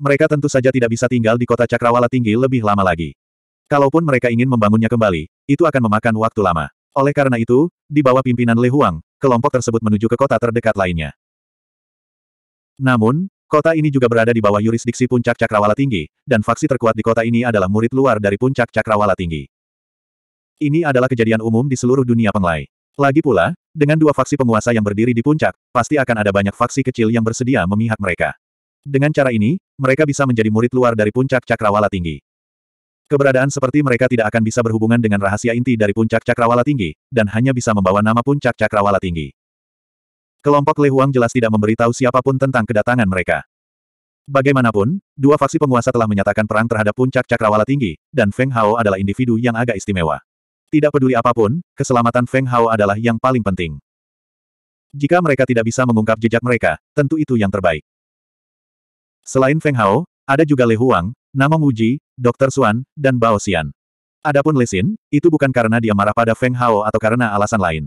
Mereka tentu saja tidak bisa tinggal di kota Cakrawala tinggi lebih lama lagi. Kalaupun mereka ingin membangunnya kembali, itu akan memakan waktu lama. Oleh karena itu, di bawah pimpinan Le Huang, kelompok tersebut menuju ke kota terdekat lainnya. Namun, kota ini juga berada di bawah yurisdiksi puncak Cakrawala Tinggi, dan faksi terkuat di kota ini adalah murid luar dari puncak Cakrawala Tinggi. Ini adalah kejadian umum di seluruh dunia penglai. Lagi pula, dengan dua faksi penguasa yang berdiri di puncak, pasti akan ada banyak faksi kecil yang bersedia memihak mereka. Dengan cara ini, mereka bisa menjadi murid luar dari puncak cakrawala tinggi. Keberadaan seperti mereka tidak akan bisa berhubungan dengan rahasia inti dari puncak cakrawala tinggi, dan hanya bisa membawa nama puncak cakrawala tinggi. Kelompok Lehuang jelas tidak memberitahu siapapun tentang kedatangan mereka. Bagaimanapun, dua faksi penguasa telah menyatakan perang terhadap puncak cakrawala tinggi, dan Feng Hao adalah individu yang agak istimewa. Tidak peduli apapun, keselamatan Feng Hao adalah yang paling penting. Jika mereka tidak bisa mengungkap jejak mereka, tentu itu yang terbaik. Selain Feng Hao, ada juga Lei Huang, Namong Wuji, Dr. Suan, dan Bao Xian. Adapun Lesin, itu bukan karena dia marah pada Feng Hao atau karena alasan lain.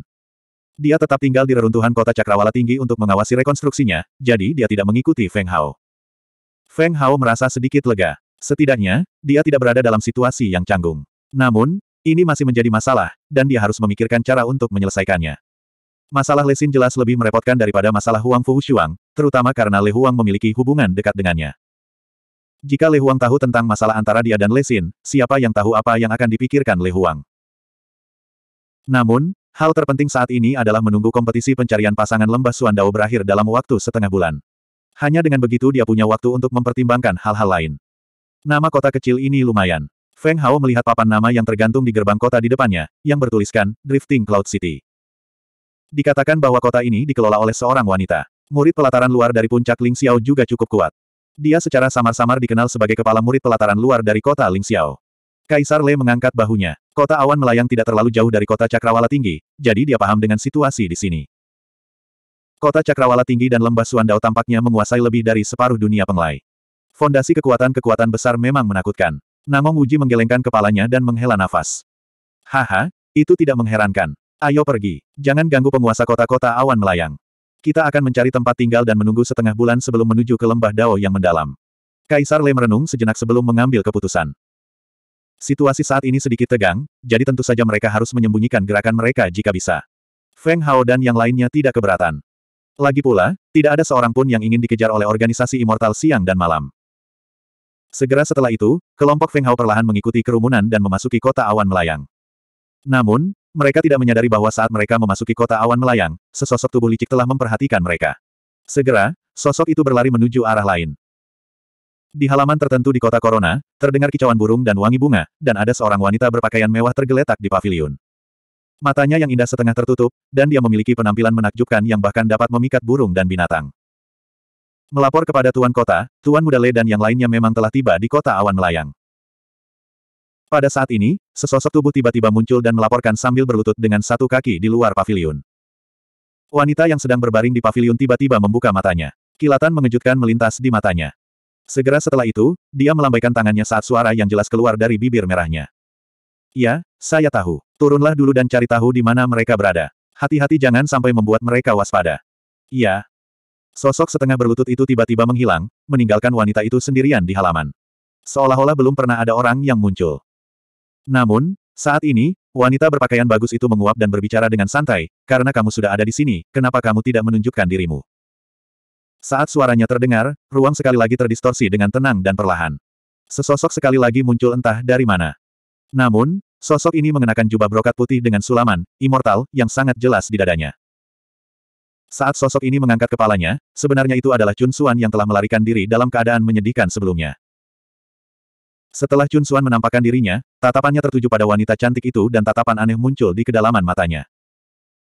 Dia tetap tinggal di reruntuhan kota Cakrawala Tinggi untuk mengawasi rekonstruksinya, jadi dia tidak mengikuti Feng Hao. Feng Hao merasa sedikit lega. Setidaknya, dia tidak berada dalam situasi yang canggung. Namun, ini masih menjadi masalah, dan dia harus memikirkan cara untuk menyelesaikannya. Masalah Lesin jelas lebih merepotkan daripada masalah Huang Fu Shuang, terutama karena Le Huang memiliki hubungan dekat dengannya. Jika Le Huang tahu tentang masalah antara dia dan Le Xin, siapa yang tahu apa yang akan dipikirkan Le Huang. Namun, hal terpenting saat ini adalah menunggu kompetisi pencarian pasangan lembah Suandao berakhir dalam waktu setengah bulan. Hanya dengan begitu dia punya waktu untuk mempertimbangkan hal-hal lain. Nama kota kecil ini lumayan. Feng Hao melihat papan nama yang tergantung di gerbang kota di depannya, yang bertuliskan, Drifting Cloud City. Dikatakan bahwa kota ini dikelola oleh seorang wanita. Murid pelataran luar dari puncak Ling Xiao juga cukup kuat. Dia secara samar-samar dikenal sebagai kepala murid pelataran luar dari kota Ling Xiao. Kaisar Le mengangkat bahunya. Kota awan melayang tidak terlalu jauh dari kota Cakrawala Tinggi, jadi dia paham dengan situasi di sini. Kota Cakrawala Tinggi dan lembah Suandao tampaknya menguasai lebih dari separuh dunia penglai. Fondasi kekuatan-kekuatan besar memang menakutkan. Namong Uji menggelengkan kepalanya dan menghela nafas. Haha, itu tidak mengherankan. Ayo pergi. Jangan ganggu penguasa kota-kota awan melayang. Kita akan mencari tempat tinggal dan menunggu setengah bulan sebelum menuju ke lembah Dao yang mendalam. Kaisar Le merenung sejenak sebelum mengambil keputusan. Situasi saat ini sedikit tegang, jadi tentu saja mereka harus menyembunyikan gerakan mereka jika bisa. Feng Hao dan yang lainnya tidak keberatan. Lagi pula, tidak ada seorang pun yang ingin dikejar oleh organisasi Immortal siang dan malam. Segera setelah itu, kelompok Feng Hao perlahan mengikuti kerumunan dan memasuki kota awan melayang. Namun, mereka tidak menyadari bahwa saat mereka memasuki kota awan melayang, sesosok tubuh licik telah memperhatikan mereka. Segera, sosok itu berlari menuju arah lain. Di halaman tertentu di kota Corona, terdengar kicauan burung dan wangi bunga, dan ada seorang wanita berpakaian mewah tergeletak di pavilion. Matanya yang indah setengah tertutup, dan dia memiliki penampilan menakjubkan yang bahkan dapat memikat burung dan binatang. Melapor kepada Tuan Kota, Tuan Muda Le dan yang lainnya memang telah tiba di kota awan melayang. Pada saat ini, sesosok tubuh tiba-tiba muncul dan melaporkan sambil berlutut dengan satu kaki di luar pavilion. Wanita yang sedang berbaring di pavilion tiba-tiba membuka matanya. Kilatan mengejutkan melintas di matanya. Segera setelah itu, dia melambaikan tangannya saat suara yang jelas keluar dari bibir merahnya. Ya, saya tahu. Turunlah dulu dan cari tahu di mana mereka berada. Hati-hati jangan sampai membuat mereka waspada. Ya. Sosok setengah berlutut itu tiba-tiba menghilang, meninggalkan wanita itu sendirian di halaman. Seolah-olah belum pernah ada orang yang muncul. Namun, saat ini, wanita berpakaian bagus itu menguap dan berbicara dengan santai, karena kamu sudah ada di sini, kenapa kamu tidak menunjukkan dirimu? Saat suaranya terdengar, ruang sekali lagi terdistorsi dengan tenang dan perlahan. Sesosok sekali lagi muncul entah dari mana. Namun, sosok ini mengenakan jubah brokat putih dengan sulaman, immortal, yang sangat jelas di dadanya. Saat sosok ini mengangkat kepalanya, sebenarnya itu adalah Chun Suan yang telah melarikan diri dalam keadaan menyedihkan sebelumnya. Setelah Chun Suan menampakkan dirinya, tatapannya tertuju pada wanita cantik itu dan tatapan aneh muncul di kedalaman matanya.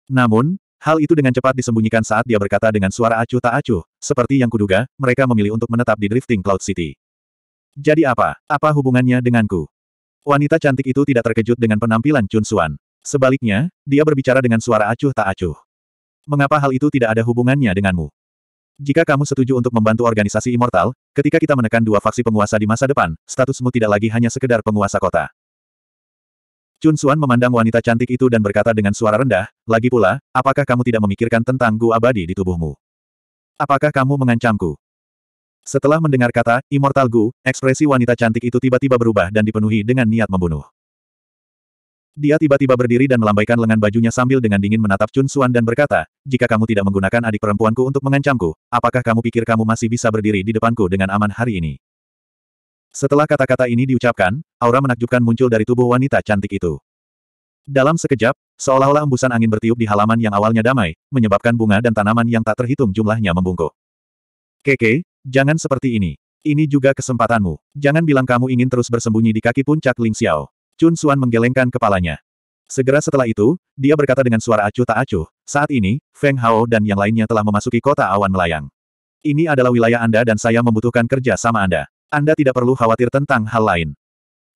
Namun, hal itu dengan cepat disembunyikan saat dia berkata dengan suara acuh tak acuh, seperti yang kuduga, mereka memilih untuk menetap di Drifting Cloud City. Jadi apa? Apa hubungannya denganku? Wanita cantik itu tidak terkejut dengan penampilan Chun Suan. Sebaliknya, dia berbicara dengan suara acuh tak acuh. Mengapa hal itu tidak ada hubungannya denganmu? Jika kamu setuju untuk membantu organisasi Immortal, ketika kita menekan dua faksi penguasa di masa depan, statusmu tidak lagi hanya sekedar penguasa kota. Chun Suan memandang wanita cantik itu dan berkata dengan suara rendah, lagi pula, apakah kamu tidak memikirkan tentang gua abadi di tubuhmu? Apakah kamu mengancamku? Setelah mendengar kata, Immortal Gu, ekspresi wanita cantik itu tiba-tiba berubah dan dipenuhi dengan niat membunuh. Dia tiba-tiba berdiri dan melambaikan lengan bajunya sambil dengan dingin menatap Chun Suan dan berkata, jika kamu tidak menggunakan adik perempuanku untuk mengancamku, apakah kamu pikir kamu masih bisa berdiri di depanku dengan aman hari ini? Setelah kata-kata ini diucapkan, aura menakjubkan muncul dari tubuh wanita cantik itu. Dalam sekejap, seolah-olah embusan angin bertiup di halaman yang awalnya damai, menyebabkan bunga dan tanaman yang tak terhitung jumlahnya membungkuk. Keke, jangan seperti ini. Ini juga kesempatanmu. Jangan bilang kamu ingin terus bersembunyi di kaki puncak Ling Xiao. Chun Xuan menggelengkan kepalanya. Segera setelah itu, dia berkata dengan suara acuh tak acuh, saat ini, Feng Hao dan yang lainnya telah memasuki kota awan melayang. Ini adalah wilayah Anda dan saya membutuhkan kerja sama Anda. Anda tidak perlu khawatir tentang hal lain.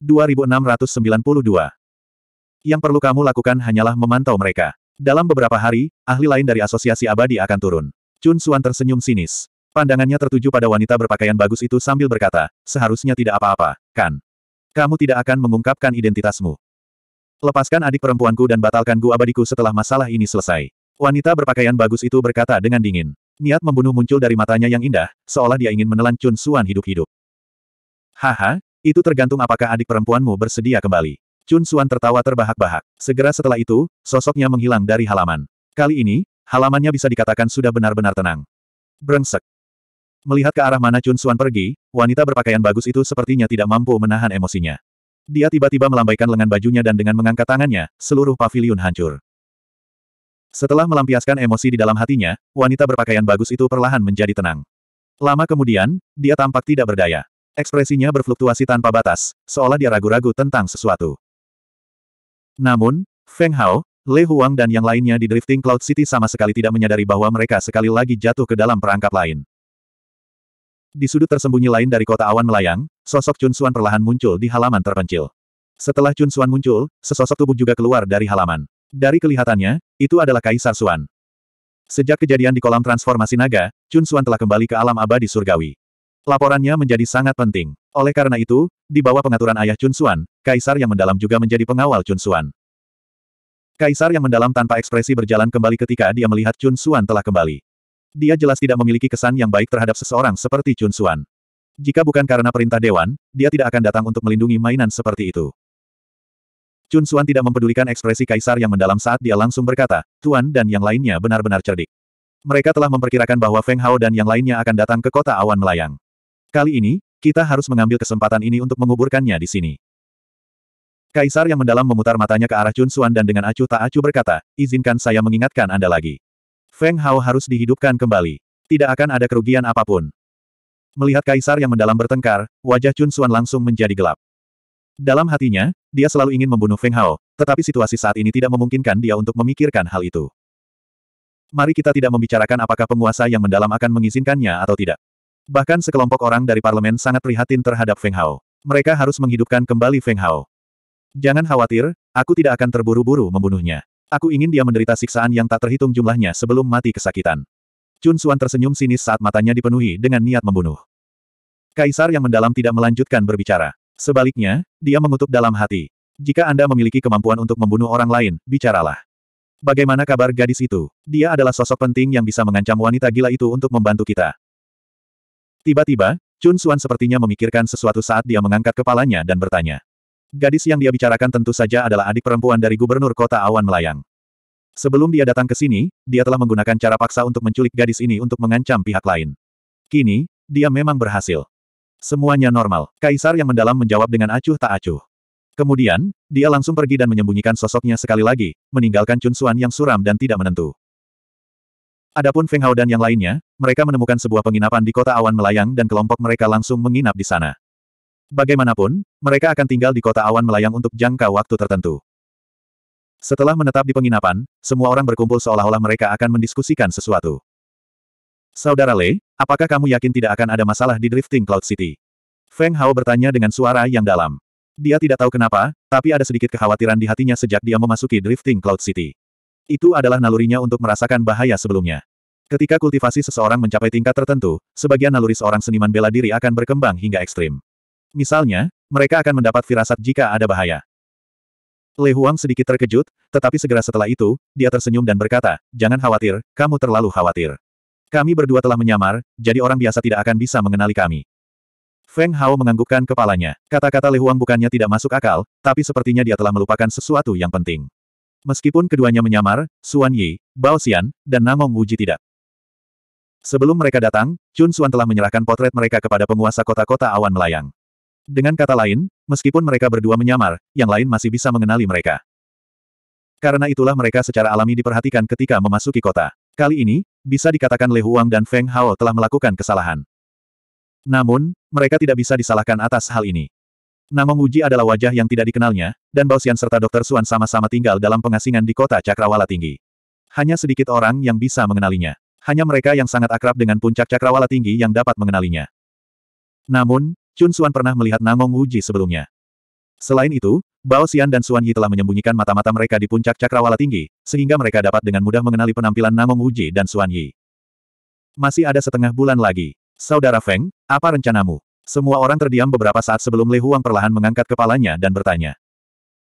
2692 Yang perlu kamu lakukan hanyalah memantau mereka. Dalam beberapa hari, ahli lain dari asosiasi abadi akan turun. Chun Xuan tersenyum sinis. Pandangannya tertuju pada wanita berpakaian bagus itu sambil berkata, seharusnya tidak apa-apa, kan? Kamu tidak akan mengungkapkan identitasmu. Lepaskan adik perempuanku dan batalkan gua abadiku setelah masalah ini selesai. Wanita berpakaian bagus itu berkata dengan dingin. Niat membunuh muncul dari matanya yang indah, seolah dia ingin menelan Chun Suan hidup-hidup. Haha, itu tergantung apakah adik perempuanmu bersedia kembali. Chun Suan tertawa terbahak-bahak. Segera setelah itu, sosoknya menghilang dari halaman. Kali ini, halamannya bisa dikatakan sudah benar-benar tenang. Brengsek, Melihat ke arah mana Chun Xuan pergi, wanita berpakaian bagus itu sepertinya tidak mampu menahan emosinya. Dia tiba-tiba melambaikan lengan bajunya dan dengan mengangkat tangannya, seluruh pavilion hancur. Setelah melampiaskan emosi di dalam hatinya, wanita berpakaian bagus itu perlahan menjadi tenang. Lama kemudian, dia tampak tidak berdaya. Ekspresinya berfluktuasi tanpa batas, seolah dia ragu-ragu tentang sesuatu. Namun, Feng Hao, Lei Huang dan yang lainnya di Drifting Cloud City sama sekali tidak menyadari bahwa mereka sekali lagi jatuh ke dalam perangkap lain. Di sudut tersembunyi lain dari kota awan melayang, sosok Chun Suan perlahan muncul di halaman terpencil. Setelah Chun Suan muncul, sesosok tubuh juga keluar dari halaman. Dari kelihatannya, itu adalah Kaisar Suan. Sejak kejadian di kolam transformasi naga, Chun Suan telah kembali ke alam abadi surgawi. Laporannya menjadi sangat penting. Oleh karena itu, di bawah pengaturan ayah Chun Suan, Kaisar yang mendalam juga menjadi pengawal Chun Suan. Kaisar yang mendalam tanpa ekspresi berjalan kembali ketika dia melihat Chun Suan telah kembali. Dia jelas tidak memiliki kesan yang baik terhadap seseorang seperti Chun Xuan. Jika bukan karena perintah Dewan, dia tidak akan datang untuk melindungi mainan seperti itu. Chun Xuan tidak mempedulikan ekspresi Kaisar yang mendalam saat dia langsung berkata, Tuan dan yang lainnya benar-benar cerdik. Mereka telah memperkirakan bahwa Feng Hao dan yang lainnya akan datang ke kota awan melayang. Kali ini, kita harus mengambil kesempatan ini untuk menguburkannya di sini. Kaisar yang mendalam memutar matanya ke arah Chun Xuan dan dengan acuh tak acuh berkata, izinkan saya mengingatkan Anda lagi. Feng Hao harus dihidupkan kembali. Tidak akan ada kerugian apapun. Melihat kaisar yang mendalam bertengkar, wajah Chun Xuan langsung menjadi gelap. Dalam hatinya, dia selalu ingin membunuh Feng Hao, tetapi situasi saat ini tidak memungkinkan dia untuk memikirkan hal itu. Mari kita tidak membicarakan apakah penguasa yang mendalam akan mengizinkannya atau tidak. Bahkan sekelompok orang dari parlemen sangat prihatin terhadap Feng Hao. Mereka harus menghidupkan kembali Feng Hao. Jangan khawatir, aku tidak akan terburu-buru membunuhnya. Aku ingin dia menderita siksaan yang tak terhitung jumlahnya sebelum mati kesakitan. Chun Suan tersenyum sinis saat matanya dipenuhi dengan niat membunuh. Kaisar yang mendalam tidak melanjutkan berbicara. Sebaliknya, dia mengutuk dalam hati. Jika Anda memiliki kemampuan untuk membunuh orang lain, bicaralah. Bagaimana kabar gadis itu? Dia adalah sosok penting yang bisa mengancam wanita gila itu untuk membantu kita. Tiba-tiba, Chun Suan sepertinya memikirkan sesuatu saat dia mengangkat kepalanya dan bertanya. Gadis yang dia bicarakan tentu saja adalah adik perempuan dari gubernur kota awan melayang. Sebelum dia datang ke sini, dia telah menggunakan cara paksa untuk menculik gadis ini untuk mengancam pihak lain. Kini, dia memang berhasil. Semuanya normal. Kaisar yang mendalam menjawab dengan acuh tak acuh. Kemudian, dia langsung pergi dan menyembunyikan sosoknya sekali lagi, meninggalkan suan yang suram dan tidak menentu. Adapun Feng Hao dan yang lainnya, mereka menemukan sebuah penginapan di kota awan melayang dan kelompok mereka langsung menginap di sana. Bagaimanapun, mereka akan tinggal di kota awan melayang untuk jangka waktu tertentu. Setelah menetap di penginapan, semua orang berkumpul seolah-olah mereka akan mendiskusikan sesuatu. Saudara Lei, apakah kamu yakin tidak akan ada masalah di drifting Cloud City? Feng Hao bertanya dengan suara yang dalam. Dia tidak tahu kenapa, tapi ada sedikit kekhawatiran di hatinya sejak dia memasuki drifting Cloud City. Itu adalah nalurinya untuk merasakan bahaya sebelumnya. Ketika kultivasi seseorang mencapai tingkat tertentu, sebagian naluri seorang seniman bela diri akan berkembang hingga ekstrim. Misalnya, mereka akan mendapat firasat jika ada bahaya. Lei Huang sedikit terkejut, tetapi segera setelah itu, dia tersenyum dan berkata, Jangan khawatir, kamu terlalu khawatir. Kami berdua telah menyamar, jadi orang biasa tidak akan bisa mengenali kami. Feng Hao menganggukkan kepalanya. Kata-kata Lei Huang bukannya tidak masuk akal, tapi sepertinya dia telah melupakan sesuatu yang penting. Meskipun keduanya menyamar, Xuan Yi, Bao Xian, dan Namong Wuji tidak. Sebelum mereka datang, Chun Xuan telah menyerahkan potret mereka kepada penguasa kota-kota awan melayang. Dengan kata lain, meskipun mereka berdua menyamar, yang lain masih bisa mengenali mereka. Karena itulah mereka secara alami diperhatikan ketika memasuki kota. Kali ini, bisa dikatakan Le Huang dan Feng Hao telah melakukan kesalahan. Namun, mereka tidak bisa disalahkan atas hal ini. Namong Uji adalah wajah yang tidak dikenalnya, dan Bao Xian serta Dokter Suan sama-sama tinggal dalam pengasingan di kota Cakrawala Tinggi. Hanya sedikit orang yang bisa mengenalinya. Hanya mereka yang sangat akrab dengan puncak Cakrawala Tinggi yang dapat mengenalinya. Namun, Chun Xuan pernah melihat Namong Wuji sebelumnya. Selain itu, Bao Xian dan Xuan Yi telah menyembunyikan mata-mata mereka di puncak cakrawala tinggi, sehingga mereka dapat dengan mudah mengenali penampilan Namong Wuji dan Xuan Yi. Masih ada setengah bulan lagi. Saudara Feng, apa rencanamu? Semua orang terdiam beberapa saat sebelum Lei Huang perlahan mengangkat kepalanya dan bertanya.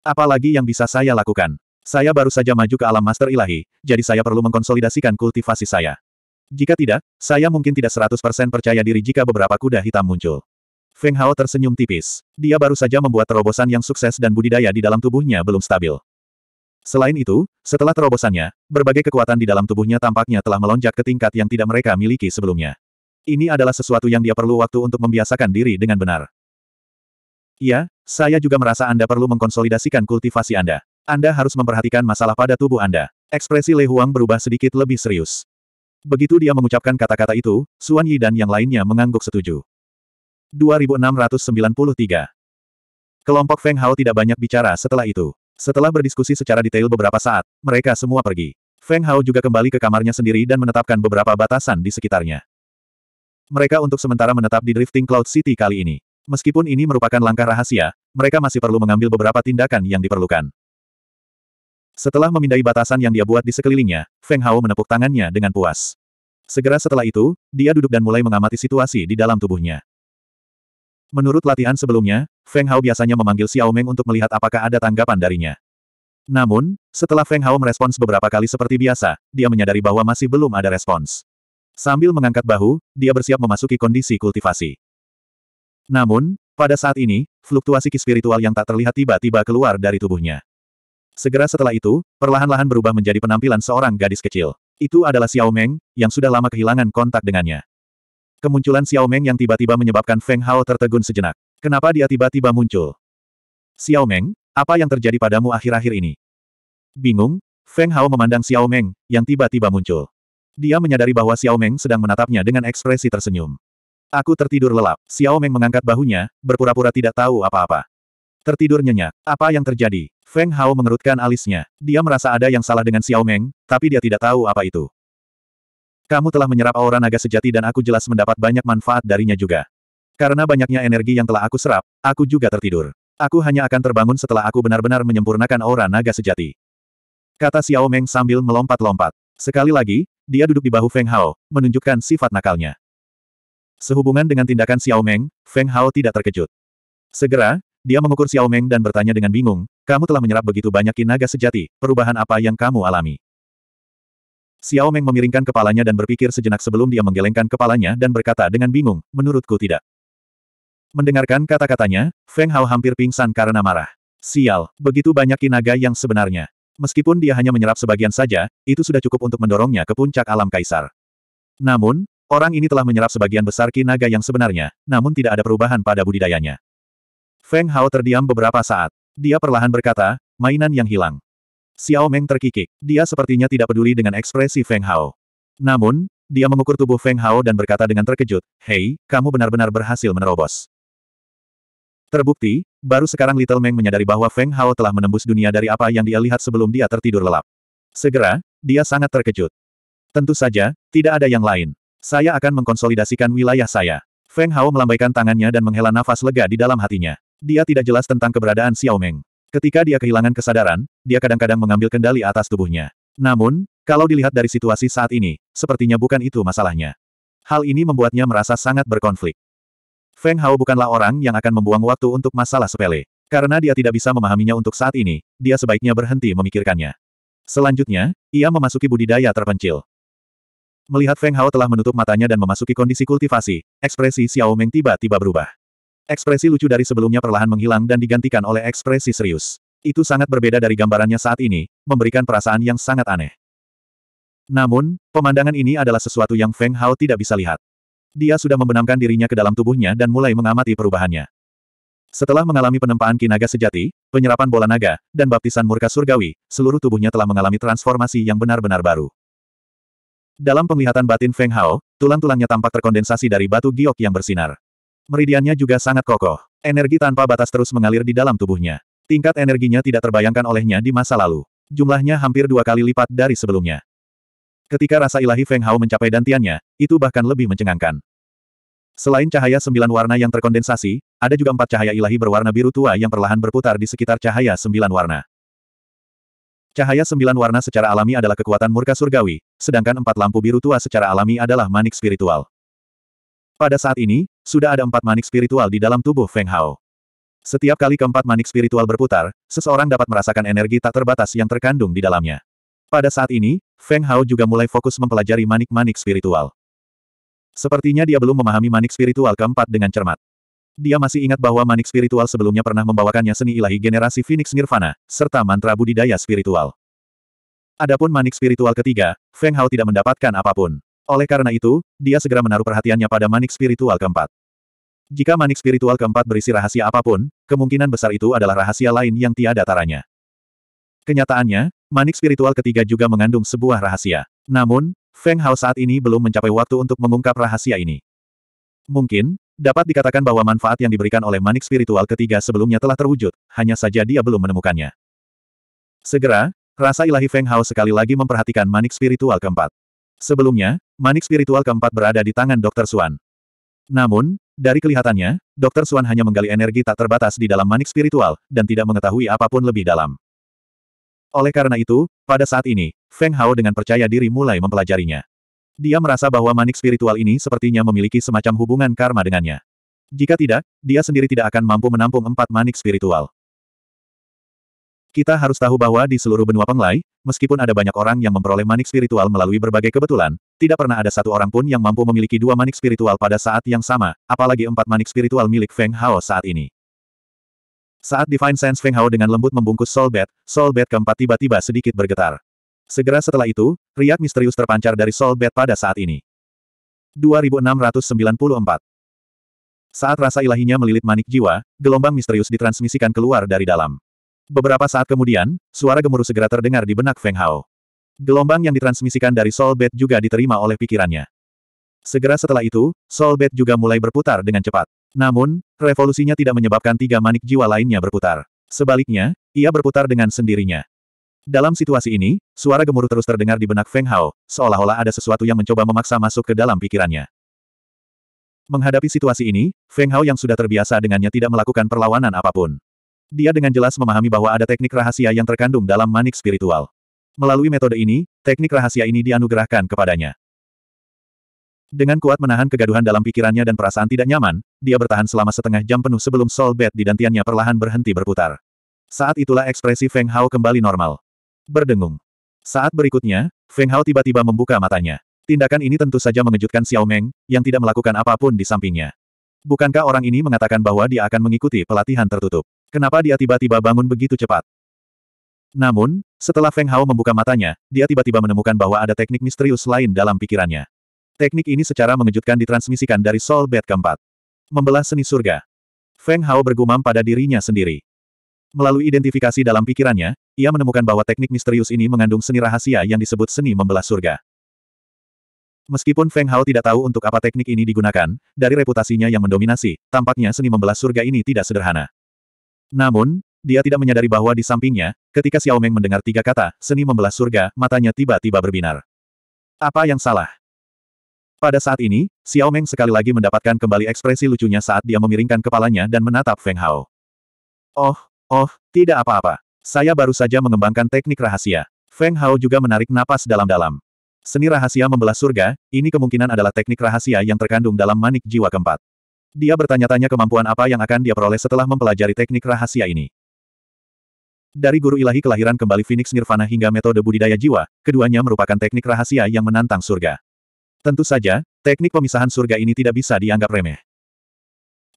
Apa lagi yang bisa saya lakukan? Saya baru saja maju ke alam master ilahi, jadi saya perlu mengkonsolidasikan kultivasi saya. Jika tidak, saya mungkin tidak 100% percaya diri jika beberapa kuda hitam muncul. Feng Hao tersenyum tipis. Dia baru saja membuat terobosan yang sukses dan budidaya di dalam tubuhnya belum stabil. Selain itu, setelah terobosannya, berbagai kekuatan di dalam tubuhnya tampaknya telah melonjak ke tingkat yang tidak mereka miliki sebelumnya. Ini adalah sesuatu yang dia perlu waktu untuk membiasakan diri dengan benar. Iya, saya juga merasa Anda perlu mengkonsolidasikan kultivasi Anda. Anda harus memperhatikan masalah pada tubuh Anda. Ekspresi Lei Huang berubah sedikit lebih serius. Begitu dia mengucapkan kata-kata itu, Xuan Yi dan yang lainnya mengangguk setuju. 2693. Kelompok Feng Hao tidak banyak bicara setelah itu. Setelah berdiskusi secara detail beberapa saat, mereka semua pergi. Feng Hao juga kembali ke kamarnya sendiri dan menetapkan beberapa batasan di sekitarnya. Mereka untuk sementara menetap di Drifting Cloud City kali ini. Meskipun ini merupakan langkah rahasia, mereka masih perlu mengambil beberapa tindakan yang diperlukan. Setelah memindai batasan yang dia buat di sekelilingnya, Feng Hao menepuk tangannya dengan puas. Segera setelah itu, dia duduk dan mulai mengamati situasi di dalam tubuhnya. Menurut latihan sebelumnya, Feng Hao biasanya memanggil Xiao Meng untuk melihat apakah ada tanggapan darinya. Namun, setelah Feng Hao merespons beberapa kali seperti biasa, dia menyadari bahwa masih belum ada respons. Sambil mengangkat bahu, dia bersiap memasuki kondisi kultivasi. Namun, pada saat ini, fluktuasi ki spiritual yang tak terlihat tiba-tiba keluar dari tubuhnya. Segera setelah itu, perlahan-lahan berubah menjadi penampilan seorang gadis kecil. Itu adalah Xiao Meng, yang sudah lama kehilangan kontak dengannya. Kemunculan Xiao Meng yang tiba-tiba menyebabkan Feng Hao tertegun sejenak. Kenapa dia tiba-tiba muncul? Xiao Meng, apa yang terjadi padamu akhir-akhir ini? Bingung, Feng Hao memandang Xiao Meng, yang tiba-tiba muncul. Dia menyadari bahwa Xiao Meng sedang menatapnya dengan ekspresi tersenyum. Aku tertidur lelap. Xiao Meng mengangkat bahunya, berpura-pura tidak tahu apa-apa. Tertidur nyenyak. Apa yang terjadi? Feng Hao mengerutkan alisnya. Dia merasa ada yang salah dengan Xiao Meng, tapi dia tidak tahu apa itu. Kamu telah menyerap aura naga sejati dan aku jelas mendapat banyak manfaat darinya juga. Karena banyaknya energi yang telah aku serap, aku juga tertidur. Aku hanya akan terbangun setelah aku benar-benar menyempurnakan aura naga sejati. Kata Xiao Meng sambil melompat-lompat. Sekali lagi, dia duduk di bahu Feng Hao, menunjukkan sifat nakalnya. Sehubungan dengan tindakan Xiao Meng, Feng Hao tidak terkejut. Segera, dia mengukur Xiao Meng dan bertanya dengan bingung, kamu telah menyerap begitu banyak kinaga sejati, perubahan apa yang kamu alami? Xiao Meng memiringkan kepalanya dan berpikir sejenak sebelum dia menggelengkan kepalanya dan berkata dengan bingung, menurutku tidak. Mendengarkan kata-katanya, Feng Hao hampir pingsan karena marah. Sial, begitu banyak kinaga yang sebenarnya. Meskipun dia hanya menyerap sebagian saja, itu sudah cukup untuk mendorongnya ke puncak alam kaisar. Namun, orang ini telah menyerap sebagian besar kinaga yang sebenarnya, namun tidak ada perubahan pada budidayanya. Feng Hao terdiam beberapa saat. Dia perlahan berkata, mainan yang hilang. Xiao Meng terkikik. Dia sepertinya tidak peduli dengan ekspresi Feng Hao. Namun, dia mengukur tubuh Feng Hao dan berkata dengan terkejut, Hei, kamu benar-benar berhasil menerobos. Terbukti, baru sekarang Little Meng menyadari bahwa Feng Hao telah menembus dunia dari apa yang dia lihat sebelum dia tertidur lelap. Segera, dia sangat terkejut. Tentu saja, tidak ada yang lain. Saya akan mengkonsolidasikan wilayah saya. Feng Hao melambaikan tangannya dan menghela nafas lega di dalam hatinya. Dia tidak jelas tentang keberadaan Xiao Meng. Ketika dia kehilangan kesadaran, dia kadang-kadang mengambil kendali atas tubuhnya. Namun, kalau dilihat dari situasi saat ini, sepertinya bukan itu masalahnya. Hal ini membuatnya merasa sangat berkonflik. Feng Hao bukanlah orang yang akan membuang waktu untuk masalah sepele. Karena dia tidak bisa memahaminya untuk saat ini, dia sebaiknya berhenti memikirkannya. Selanjutnya, ia memasuki budidaya terpencil. Melihat Feng Hao telah menutup matanya dan memasuki kondisi kultivasi, ekspresi Xiao Meng tiba-tiba berubah. Ekspresi lucu dari sebelumnya perlahan menghilang dan digantikan oleh ekspresi serius. Itu sangat berbeda dari gambarannya saat ini, memberikan perasaan yang sangat aneh. Namun, pemandangan ini adalah sesuatu yang Feng Hao tidak bisa lihat. Dia sudah membenamkan dirinya ke dalam tubuhnya dan mulai mengamati perubahannya. Setelah mengalami penempaan kinaga sejati, penyerapan bola naga, dan baptisan murka surgawi, seluruh tubuhnya telah mengalami transformasi yang benar-benar baru. Dalam penglihatan batin Feng Hao, tulang-tulangnya tampak terkondensasi dari batu giok yang bersinar. Meridiannya juga sangat kokoh. Energi tanpa batas terus mengalir di dalam tubuhnya. Tingkat energinya tidak terbayangkan olehnya di masa lalu. Jumlahnya hampir dua kali lipat dari sebelumnya. Ketika rasa ilahi Feng Hao mencapai dantiannya, itu bahkan lebih mencengangkan. Selain cahaya sembilan warna yang terkondensasi, ada juga empat cahaya ilahi berwarna biru tua yang perlahan berputar di sekitar cahaya sembilan warna. Cahaya sembilan warna secara alami adalah kekuatan murka surgawi, sedangkan empat lampu biru tua secara alami adalah manik spiritual. Pada saat ini, sudah ada empat manik spiritual di dalam tubuh Feng Hao. Setiap kali keempat manik spiritual berputar, seseorang dapat merasakan energi tak terbatas yang terkandung di dalamnya. Pada saat ini, Feng Hao juga mulai fokus mempelajari manik-manik spiritual. Sepertinya dia belum memahami manik spiritual keempat dengan cermat. Dia masih ingat bahwa manik spiritual sebelumnya pernah membawakannya seni ilahi generasi Phoenix Nirvana, serta mantra budidaya spiritual. Adapun manik spiritual ketiga, Feng Hao tidak mendapatkan apapun. Oleh karena itu, dia segera menaruh perhatiannya pada manik spiritual keempat. Jika manik spiritual keempat berisi rahasia apapun, kemungkinan besar itu adalah rahasia lain yang tiada taranya. Kenyataannya, manik spiritual ketiga juga mengandung sebuah rahasia. Namun, Feng Hao saat ini belum mencapai waktu untuk mengungkap rahasia ini. Mungkin, dapat dikatakan bahwa manfaat yang diberikan oleh manik spiritual ketiga sebelumnya telah terwujud, hanya saja dia belum menemukannya. Segera, rasa ilahi Feng Hao sekali lagi memperhatikan manik spiritual keempat. Sebelumnya, manik spiritual keempat berada di tangan Dr. Suan. Namun, dari kelihatannya, Dr. Suan hanya menggali energi tak terbatas di dalam manik spiritual, dan tidak mengetahui apapun lebih dalam. Oleh karena itu, pada saat ini, Feng Hao dengan percaya diri mulai mempelajarinya. Dia merasa bahwa manik spiritual ini sepertinya memiliki semacam hubungan karma dengannya. Jika tidak, dia sendiri tidak akan mampu menampung empat manik spiritual. Kita harus tahu bahwa di seluruh benua Penglai, meskipun ada banyak orang yang memperoleh manik spiritual melalui berbagai kebetulan, tidak pernah ada satu orang pun yang mampu memiliki dua manik spiritual pada saat yang sama, apalagi empat manik spiritual milik Feng Hao saat ini. Saat Divine Sense Feng Hao dengan lembut membungkus Soul Bed, Soul Bed keempat tiba-tiba sedikit bergetar. Segera setelah itu, riak misterius terpancar dari Soul Bed pada saat ini. 2694 Saat rasa ilahinya melilit manik jiwa, gelombang misterius ditransmisikan keluar dari dalam. Beberapa saat kemudian, suara gemuruh segera terdengar di benak Feng Hao. Gelombang yang ditransmisikan dari Soul Bed juga diterima oleh pikirannya. Segera setelah itu, Soul Bed juga mulai berputar dengan cepat. Namun, revolusinya tidak menyebabkan tiga manik jiwa lainnya berputar. Sebaliknya, ia berputar dengan sendirinya. Dalam situasi ini, suara gemuruh terus terdengar di benak Feng Hao, seolah-olah ada sesuatu yang mencoba memaksa masuk ke dalam pikirannya. Menghadapi situasi ini, Feng Hao yang sudah terbiasa dengannya tidak melakukan perlawanan apapun. Dia dengan jelas memahami bahwa ada teknik rahasia yang terkandung dalam manik spiritual. Melalui metode ini, teknik rahasia ini dianugerahkan kepadanya. Dengan kuat menahan kegaduhan dalam pikirannya dan perasaan tidak nyaman, dia bertahan selama setengah jam penuh sebelum Soul bed di dantiannya perlahan berhenti berputar. Saat itulah ekspresi Feng Hao kembali normal. Berdengung. Saat berikutnya, Feng Hao tiba-tiba membuka matanya. Tindakan ini tentu saja mengejutkan Xiao Meng, yang tidak melakukan apapun di sampingnya. Bukankah orang ini mengatakan bahwa dia akan mengikuti pelatihan tertutup? Kenapa dia tiba-tiba bangun begitu cepat? Namun, setelah Feng Hao membuka matanya, dia tiba-tiba menemukan bahwa ada teknik misterius lain dalam pikirannya. Teknik ini secara mengejutkan ditransmisikan dari Soul Bed keempat. Membelah seni surga. Feng Hao bergumam pada dirinya sendiri. Melalui identifikasi dalam pikirannya, ia menemukan bahwa teknik misterius ini mengandung seni rahasia yang disebut seni membelah surga. Meskipun Feng Hao tidak tahu untuk apa teknik ini digunakan, dari reputasinya yang mendominasi, tampaknya seni membelah surga ini tidak sederhana. Namun, dia tidak menyadari bahwa di sampingnya, ketika Xiao Meng mendengar tiga kata, seni membelah surga, matanya tiba-tiba berbinar. Apa yang salah? Pada saat ini, Xiao Meng sekali lagi mendapatkan kembali ekspresi lucunya saat dia memiringkan kepalanya dan menatap Feng Hao. Oh, oh, tidak apa-apa. Saya baru saja mengembangkan teknik rahasia. Feng Hao juga menarik napas dalam-dalam. Seni rahasia membelah surga, ini kemungkinan adalah teknik rahasia yang terkandung dalam manik jiwa keempat. Dia bertanya-tanya kemampuan apa yang akan dia peroleh setelah mempelajari teknik rahasia ini. Dari guru ilahi kelahiran kembali Phoenix Nirvana hingga metode budidaya jiwa, keduanya merupakan teknik rahasia yang menantang surga. Tentu saja, teknik pemisahan surga ini tidak bisa dianggap remeh.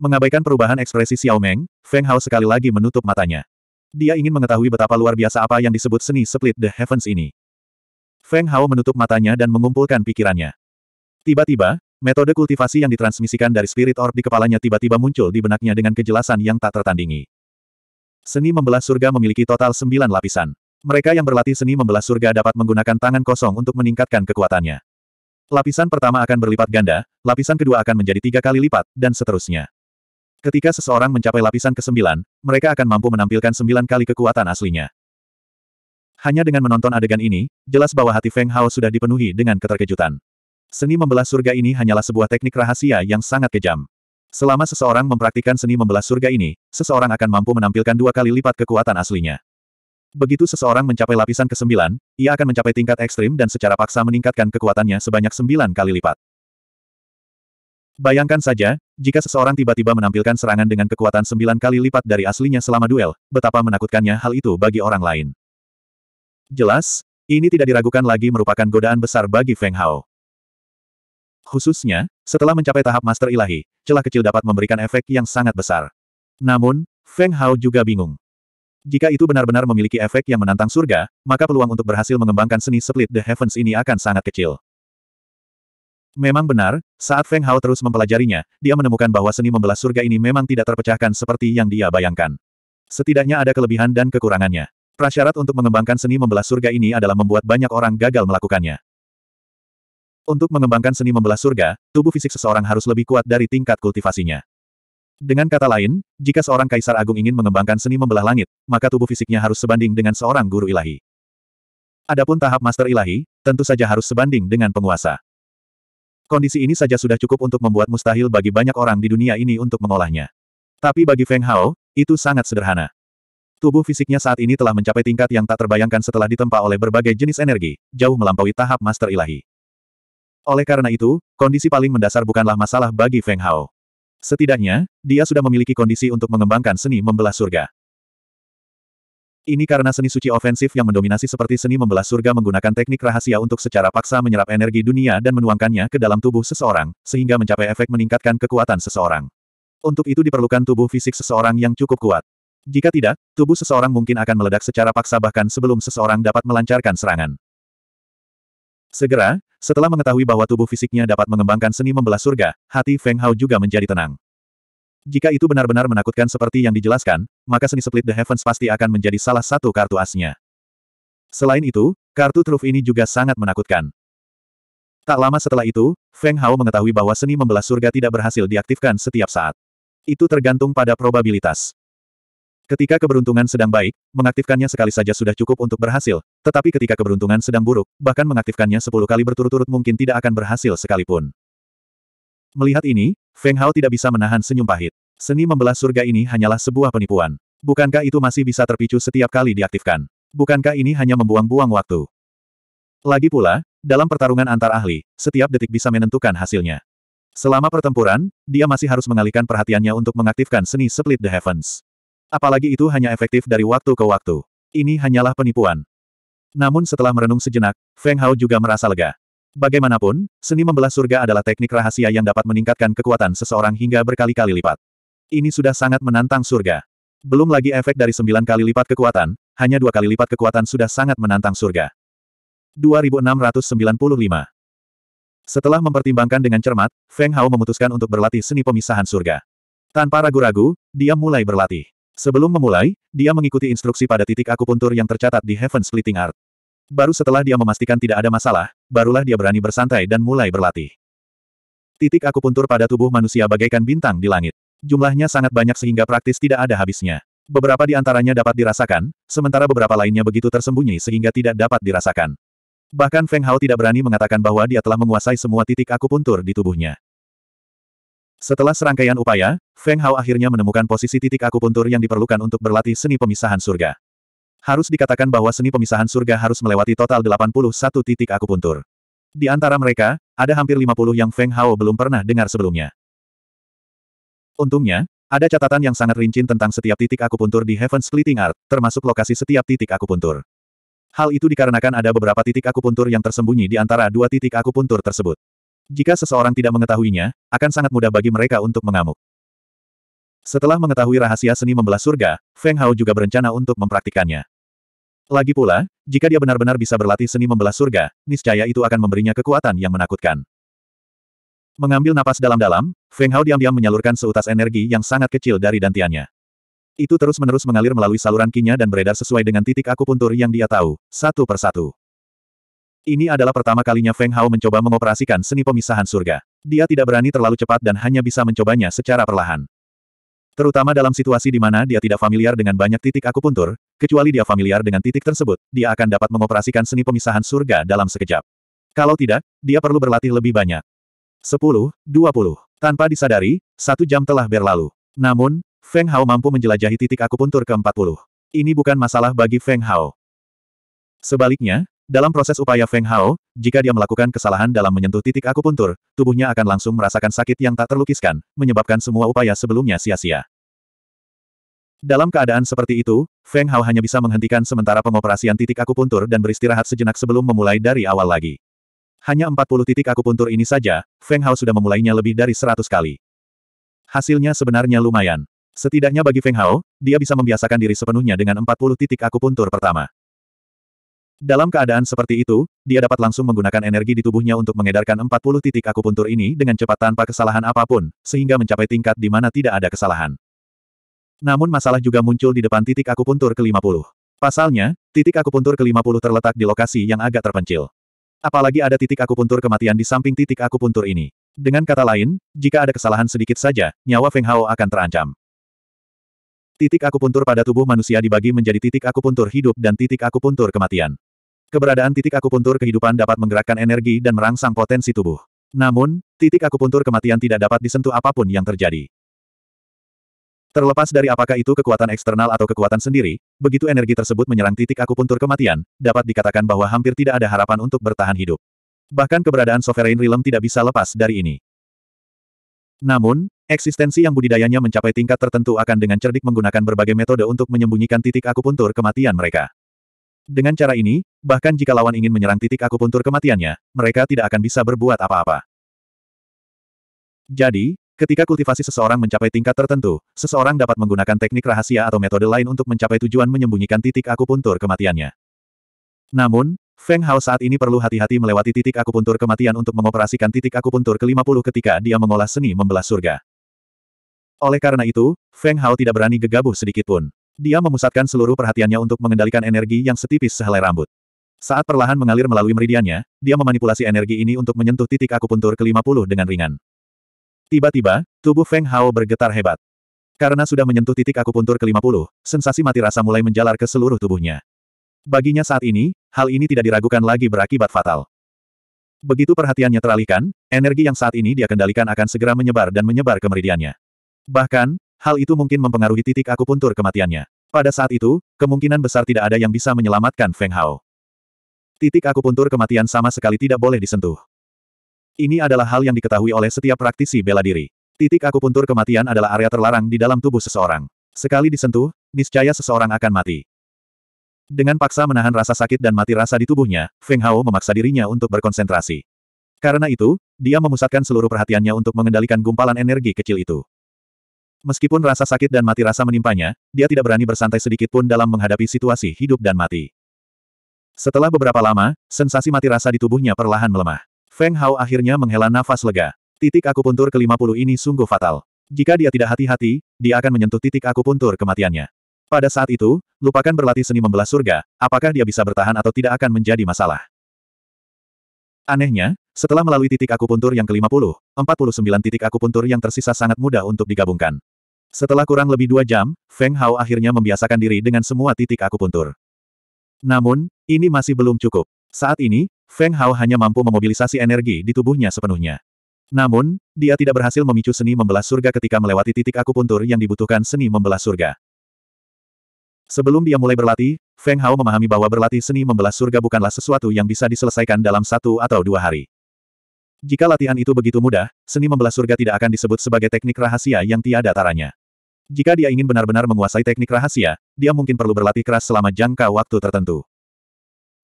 Mengabaikan perubahan ekspresi Xiao Meng, Feng Hao sekali lagi menutup matanya. Dia ingin mengetahui betapa luar biasa apa yang disebut seni split the heavens ini. Feng Hao menutup matanya dan mengumpulkan pikirannya. Tiba-tiba, Metode kultivasi yang ditransmisikan dari spirit orb di kepalanya tiba-tiba muncul di benaknya dengan kejelasan yang tak tertandingi. Seni membelah surga memiliki total sembilan lapisan. Mereka yang berlatih seni membelah surga dapat menggunakan tangan kosong untuk meningkatkan kekuatannya. Lapisan pertama akan berlipat ganda, lapisan kedua akan menjadi tiga kali lipat, dan seterusnya. Ketika seseorang mencapai lapisan ke-9, mereka akan mampu menampilkan sembilan kali kekuatan aslinya. Hanya dengan menonton adegan ini, jelas bahwa hati Feng Hao sudah dipenuhi dengan keterkejutan. Seni membelah surga ini hanyalah sebuah teknik rahasia yang sangat kejam. Selama seseorang mempraktikkan seni membelah surga ini, seseorang akan mampu menampilkan dua kali lipat kekuatan aslinya. Begitu seseorang mencapai lapisan ke-9, ia akan mencapai tingkat ekstrim dan secara paksa meningkatkan kekuatannya sebanyak 9 kali lipat. Bayangkan saja, jika seseorang tiba-tiba menampilkan serangan dengan kekuatan 9 kali lipat dari aslinya selama duel, betapa menakutkannya hal itu bagi orang lain. Jelas, ini tidak diragukan lagi merupakan godaan besar bagi Feng Hao. Khususnya, setelah mencapai tahap master ilahi, celah kecil dapat memberikan efek yang sangat besar. Namun, Feng Hao juga bingung. Jika itu benar-benar memiliki efek yang menantang surga, maka peluang untuk berhasil mengembangkan seni Split the Heavens ini akan sangat kecil. Memang benar, saat Feng Hao terus mempelajarinya, dia menemukan bahwa seni membelah surga ini memang tidak terpecahkan seperti yang dia bayangkan. Setidaknya ada kelebihan dan kekurangannya. Prasyarat untuk mengembangkan seni membelah surga ini adalah membuat banyak orang gagal melakukannya. Untuk mengembangkan seni membelah surga, tubuh fisik seseorang harus lebih kuat dari tingkat kultivasinya. Dengan kata lain, jika seorang kaisar agung ingin mengembangkan seni membelah langit, maka tubuh fisiknya harus sebanding dengan seorang guru ilahi. Adapun tahap master ilahi, tentu saja harus sebanding dengan penguasa. Kondisi ini saja sudah cukup untuk membuat mustahil bagi banyak orang di dunia ini untuk mengolahnya. Tapi bagi Feng Hao, itu sangat sederhana. Tubuh fisiknya saat ini telah mencapai tingkat yang tak terbayangkan setelah ditempa oleh berbagai jenis energi, jauh melampaui tahap master ilahi. Oleh karena itu, kondisi paling mendasar bukanlah masalah bagi Feng Hao. Setidaknya, dia sudah memiliki kondisi untuk mengembangkan seni membelah surga. Ini karena seni suci ofensif yang mendominasi seperti seni membelah surga menggunakan teknik rahasia untuk secara paksa menyerap energi dunia dan menuangkannya ke dalam tubuh seseorang, sehingga mencapai efek meningkatkan kekuatan seseorang. Untuk itu diperlukan tubuh fisik seseorang yang cukup kuat. Jika tidak, tubuh seseorang mungkin akan meledak secara paksa bahkan sebelum seseorang dapat melancarkan serangan. Segera, setelah mengetahui bahwa tubuh fisiknya dapat mengembangkan seni membelah surga, hati Feng Hao juga menjadi tenang. Jika itu benar-benar menakutkan seperti yang dijelaskan, maka seni Split the Heavens pasti akan menjadi salah satu kartu asnya. Selain itu, kartu truf ini juga sangat menakutkan. Tak lama setelah itu, Feng Hao mengetahui bahwa seni membelah surga tidak berhasil diaktifkan setiap saat. Itu tergantung pada probabilitas. Ketika keberuntungan sedang baik, mengaktifkannya sekali saja sudah cukup untuk berhasil, tetapi ketika keberuntungan sedang buruk, bahkan mengaktifkannya sepuluh kali berturut-turut mungkin tidak akan berhasil sekalipun. Melihat ini, Feng Hao tidak bisa menahan senyum pahit. Seni membelah surga ini hanyalah sebuah penipuan. Bukankah itu masih bisa terpicu setiap kali diaktifkan? Bukankah ini hanya membuang-buang waktu? Lagi pula, dalam pertarungan antar ahli, setiap detik bisa menentukan hasilnya. Selama pertempuran, dia masih harus mengalihkan perhatiannya untuk mengaktifkan seni Split the Heavens. Apalagi itu hanya efektif dari waktu ke waktu. Ini hanyalah penipuan. Namun setelah merenung sejenak, Feng Hao juga merasa lega. Bagaimanapun, seni membelah surga adalah teknik rahasia yang dapat meningkatkan kekuatan seseorang hingga berkali-kali lipat. Ini sudah sangat menantang surga. Belum lagi efek dari sembilan kali lipat kekuatan, hanya dua kali lipat kekuatan sudah sangat menantang surga. 2695 Setelah mempertimbangkan dengan cermat, Feng Hao memutuskan untuk berlatih seni pemisahan surga. Tanpa ragu-ragu, dia mulai berlatih. Sebelum memulai, dia mengikuti instruksi pada titik akupuntur yang tercatat di Heaven Splitting Art. Baru setelah dia memastikan tidak ada masalah, barulah dia berani bersantai dan mulai berlatih. Titik akupuntur pada tubuh manusia bagaikan bintang di langit. Jumlahnya sangat banyak sehingga praktis tidak ada habisnya. Beberapa di antaranya dapat dirasakan, sementara beberapa lainnya begitu tersembunyi sehingga tidak dapat dirasakan. Bahkan Feng Hao tidak berani mengatakan bahwa dia telah menguasai semua titik akupuntur di tubuhnya. Setelah serangkaian upaya, Feng Hao akhirnya menemukan posisi titik akupuntur yang diperlukan untuk berlatih seni pemisahan surga. Harus dikatakan bahwa seni pemisahan surga harus melewati total 81 titik akupuntur. Di antara mereka, ada hampir 50 yang Feng Hao belum pernah dengar sebelumnya. Untungnya, ada catatan yang sangat rinci tentang setiap titik akupuntur di Heaven Splitting Art, termasuk lokasi setiap titik akupuntur. Hal itu dikarenakan ada beberapa titik akupuntur yang tersembunyi di antara dua titik akupuntur tersebut. Jika seseorang tidak mengetahuinya, akan sangat mudah bagi mereka untuk mengamuk. Setelah mengetahui rahasia seni membelah surga, Feng Hao juga berencana untuk mempraktikkannya. Lagi pula, jika dia benar-benar bisa berlatih seni membelah surga, niscaya itu akan memberinya kekuatan yang menakutkan. Mengambil napas dalam-dalam, Feng Hao diam-diam menyalurkan seutas energi yang sangat kecil dari dantiannya. Itu terus-menerus mengalir melalui saluran kinya dan beredar sesuai dengan titik akupuntur yang dia tahu, satu persatu. Ini adalah pertama kalinya Feng Hao mencoba mengoperasikan seni pemisahan surga. Dia tidak berani terlalu cepat dan hanya bisa mencobanya secara perlahan. Terutama dalam situasi di mana dia tidak familiar dengan banyak titik akupuntur, kecuali dia familiar dengan titik tersebut, dia akan dapat mengoperasikan seni pemisahan surga dalam sekejap. Kalau tidak, dia perlu berlatih lebih banyak. 10, 20. Tanpa disadari, satu jam telah berlalu. Namun, Feng Hao mampu menjelajahi titik akupuntur ke-40. Ini bukan masalah bagi Feng Hao. Sebaliknya, dalam proses upaya Feng Hao, jika dia melakukan kesalahan dalam menyentuh titik akupuntur, tubuhnya akan langsung merasakan sakit yang tak terlukiskan, menyebabkan semua upaya sebelumnya sia-sia. Dalam keadaan seperti itu, Feng Hao hanya bisa menghentikan sementara pengoperasian titik akupuntur dan beristirahat sejenak sebelum memulai dari awal lagi. Hanya 40 titik akupuntur ini saja, Feng Hao sudah memulainya lebih dari 100 kali. Hasilnya sebenarnya lumayan. Setidaknya bagi Feng Hao, dia bisa membiasakan diri sepenuhnya dengan 40 titik akupuntur pertama. Dalam keadaan seperti itu, dia dapat langsung menggunakan energi di tubuhnya untuk mengedarkan 40 titik akupuntur ini dengan cepat tanpa kesalahan apapun, sehingga mencapai tingkat di mana tidak ada kesalahan. Namun masalah juga muncul di depan titik akupuntur ke-50. Pasalnya, titik akupuntur ke-50 terletak di lokasi yang agak terpencil. Apalagi ada titik akupuntur kematian di samping titik akupuntur ini. Dengan kata lain, jika ada kesalahan sedikit saja, nyawa Feng Hao akan terancam. Titik akupuntur pada tubuh manusia dibagi menjadi titik akupuntur hidup dan titik akupuntur kematian. Keberadaan titik akupuntur kehidupan dapat menggerakkan energi dan merangsang potensi tubuh. Namun, titik akupuntur kematian tidak dapat disentuh apapun yang terjadi. Terlepas dari apakah itu kekuatan eksternal atau kekuatan sendiri, begitu energi tersebut menyerang titik akupuntur kematian, dapat dikatakan bahwa hampir tidak ada harapan untuk bertahan hidup. Bahkan keberadaan Sovereign Realm tidak bisa lepas dari ini. Namun, eksistensi yang budidayanya mencapai tingkat tertentu akan dengan cerdik menggunakan berbagai metode untuk menyembunyikan titik akupuntur kematian mereka. Dengan cara ini, bahkan jika lawan ingin menyerang titik akupuntur kematiannya, mereka tidak akan bisa berbuat apa-apa. Jadi, ketika kultivasi seseorang mencapai tingkat tertentu, seseorang dapat menggunakan teknik rahasia atau metode lain untuk mencapai tujuan menyembunyikan titik akupuntur kematiannya. Namun, Feng Hao saat ini perlu hati-hati melewati titik akupuntur kematian untuk mengoperasikan titik akupuntur ke-50 ketika dia mengolah seni membelah surga. Oleh karena itu, Feng Hao tidak berani gegabah sedikitpun. Dia memusatkan seluruh perhatiannya untuk mengendalikan energi yang setipis sehelai rambut. Saat perlahan mengalir melalui meridiannya, dia memanipulasi energi ini untuk menyentuh titik akupuntur ke-50 dengan ringan. Tiba-tiba, tubuh Feng Hao bergetar hebat. Karena sudah menyentuh titik akupuntur ke-50, sensasi mati rasa mulai menjalar ke seluruh tubuhnya. Baginya saat ini, hal ini tidak diragukan lagi berakibat fatal. Begitu perhatiannya teralihkan, energi yang saat ini dia kendalikan akan segera menyebar dan menyebar ke meridiannya. Bahkan, hal itu mungkin mempengaruhi titik akupuntur kematiannya. Pada saat itu, kemungkinan besar tidak ada yang bisa menyelamatkan Feng Hao. Titik akupuntur kematian sama sekali tidak boleh disentuh. Ini adalah hal yang diketahui oleh setiap praktisi bela diri. Titik akupuntur kematian adalah area terlarang di dalam tubuh seseorang. Sekali disentuh, niscaya seseorang akan mati. Dengan paksa menahan rasa sakit dan mati rasa di tubuhnya, Feng Hao memaksa dirinya untuk berkonsentrasi. Karena itu, dia memusatkan seluruh perhatiannya untuk mengendalikan gumpalan energi kecil itu. Meskipun rasa sakit dan mati rasa menimpanya, dia tidak berani bersantai sedikit pun dalam menghadapi situasi hidup dan mati. Setelah beberapa lama, sensasi mati rasa di tubuhnya perlahan melemah. Feng Hao akhirnya menghela nafas lega. Titik akupuntur ke-50 ini sungguh fatal. Jika dia tidak hati-hati, dia akan menyentuh titik akupuntur kematiannya. Pada saat itu, lupakan berlatih seni membelah surga, apakah dia bisa bertahan atau tidak akan menjadi masalah. Anehnya, setelah melalui titik akupuntur yang ke-50, 49 titik akupuntur yang tersisa sangat mudah untuk digabungkan. Setelah kurang lebih dua jam, Feng Hao akhirnya membiasakan diri dengan semua titik akupuntur. Namun, ini masih belum cukup. Saat ini, Feng Hao hanya mampu memobilisasi energi di tubuhnya sepenuhnya. Namun, dia tidak berhasil memicu seni membelah surga ketika melewati titik akupuntur yang dibutuhkan seni membelah surga. Sebelum dia mulai berlatih, Feng Hao memahami bahwa berlatih seni membelah surga bukanlah sesuatu yang bisa diselesaikan dalam satu atau dua hari. Jika latihan itu begitu mudah, seni membelah surga tidak akan disebut sebagai teknik rahasia yang tiada taranya. Jika dia ingin benar-benar menguasai teknik rahasia, dia mungkin perlu berlatih keras selama jangka waktu tertentu.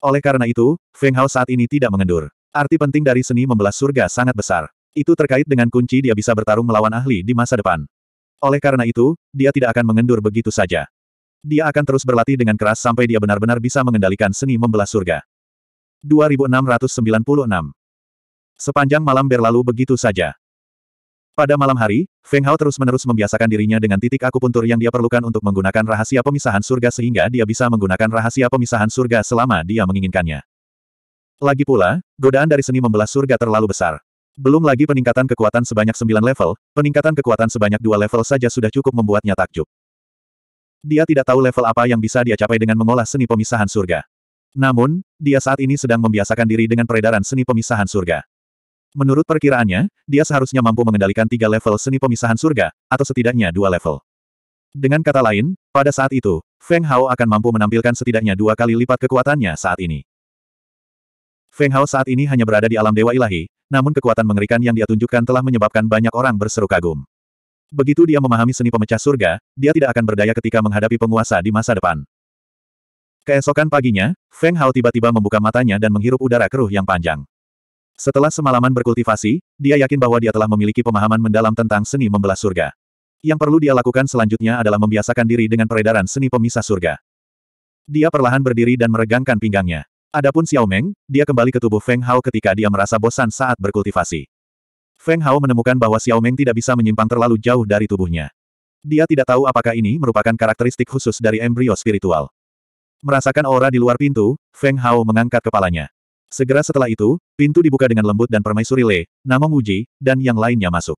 Oleh karena itu, Feng Hao saat ini tidak mengendur. Arti penting dari seni membelah surga sangat besar. Itu terkait dengan kunci dia bisa bertarung melawan ahli di masa depan. Oleh karena itu, dia tidak akan mengendur begitu saja. Dia akan terus berlatih dengan keras sampai dia benar-benar bisa mengendalikan seni membelah surga. 2696 Sepanjang malam berlalu begitu saja. Pada malam hari, Feng Hao terus-menerus membiasakan dirinya dengan titik akupuntur yang dia perlukan untuk menggunakan rahasia pemisahan surga sehingga dia bisa menggunakan rahasia pemisahan surga selama dia menginginkannya. Lagi pula, godaan dari seni membelah surga terlalu besar. Belum lagi peningkatan kekuatan sebanyak 9 level, peningkatan kekuatan sebanyak dua level saja sudah cukup membuatnya takjub. Dia tidak tahu level apa yang bisa dia capai dengan mengolah seni pemisahan surga. Namun, dia saat ini sedang membiasakan diri dengan peredaran seni pemisahan surga. Menurut perkiraannya, dia seharusnya mampu mengendalikan tiga level seni pemisahan surga, atau setidaknya dua level. Dengan kata lain, pada saat itu, Feng Hao akan mampu menampilkan setidaknya dua kali lipat kekuatannya saat ini. Feng Hao saat ini hanya berada di alam dewa ilahi, namun kekuatan mengerikan yang dia tunjukkan telah menyebabkan banyak orang berseru kagum. Begitu dia memahami seni pemecah surga, dia tidak akan berdaya ketika menghadapi penguasa di masa depan. Keesokan paginya, Feng Hao tiba-tiba membuka matanya dan menghirup udara keruh yang panjang. Setelah semalaman berkultivasi, dia yakin bahwa dia telah memiliki pemahaman mendalam tentang seni membelah surga. Yang perlu dia lakukan selanjutnya adalah membiasakan diri dengan peredaran seni pemisah surga. Dia perlahan berdiri dan meregangkan pinggangnya. Adapun Xiao Meng, dia kembali ke tubuh Feng Hao ketika dia merasa bosan saat berkultivasi. Feng Hao menemukan bahwa Xiao Meng tidak bisa menyimpang terlalu jauh dari tubuhnya. Dia tidak tahu apakah ini merupakan karakteristik khusus dari embrio spiritual. Merasakan aura di luar pintu, Feng Hao mengangkat kepalanya. Segera setelah itu, pintu dibuka dengan lembut dan permaisuri Le, nama Muji, dan yang lainnya masuk.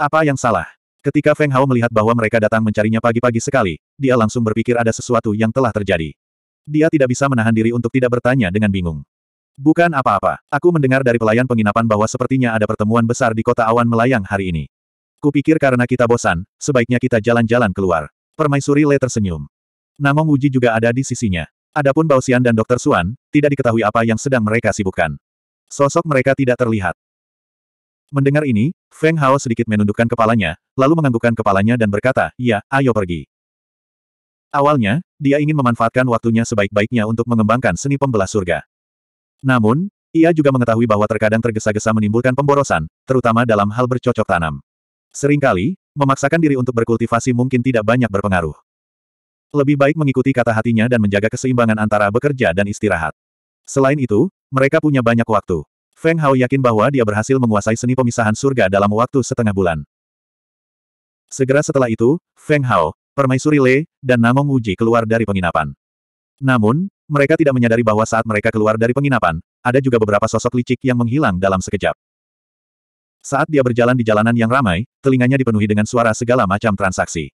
Apa yang salah? Ketika Feng Hao melihat bahwa mereka datang mencarinya pagi-pagi sekali, dia langsung berpikir ada sesuatu yang telah terjadi. Dia tidak bisa menahan diri untuk tidak bertanya dengan bingung. Bukan apa-apa, aku mendengar dari pelayan penginapan bahwa sepertinya ada pertemuan besar di kota awan melayang hari ini. Kupikir karena kita bosan, sebaiknya kita jalan-jalan keluar. Permaisuri Le tersenyum. Namong Uji juga ada di sisinya. Adapun Bausian dan Dokter Suan, tidak diketahui apa yang sedang mereka sibukkan. Sosok mereka tidak terlihat. Mendengar ini, Feng Hao sedikit menundukkan kepalanya, lalu menganggukkan kepalanya dan berkata, ya, ayo pergi. Awalnya, dia ingin memanfaatkan waktunya sebaik-baiknya untuk mengembangkan seni pembelah surga. Namun, ia juga mengetahui bahwa terkadang tergesa-gesa menimbulkan pemborosan, terutama dalam hal bercocok tanam. Seringkali, memaksakan diri untuk berkultivasi mungkin tidak banyak berpengaruh. Lebih baik mengikuti kata hatinya dan menjaga keseimbangan antara bekerja dan istirahat. Selain itu, mereka punya banyak waktu. Feng Hao yakin bahwa dia berhasil menguasai seni pemisahan surga dalam waktu setengah bulan. Segera setelah itu, Feng Hao, Permaisuri Le, dan Namong Wuji keluar dari penginapan. Namun, mereka tidak menyadari bahwa saat mereka keluar dari penginapan, ada juga beberapa sosok licik yang menghilang dalam sekejap. Saat dia berjalan di jalanan yang ramai, telinganya dipenuhi dengan suara segala macam transaksi.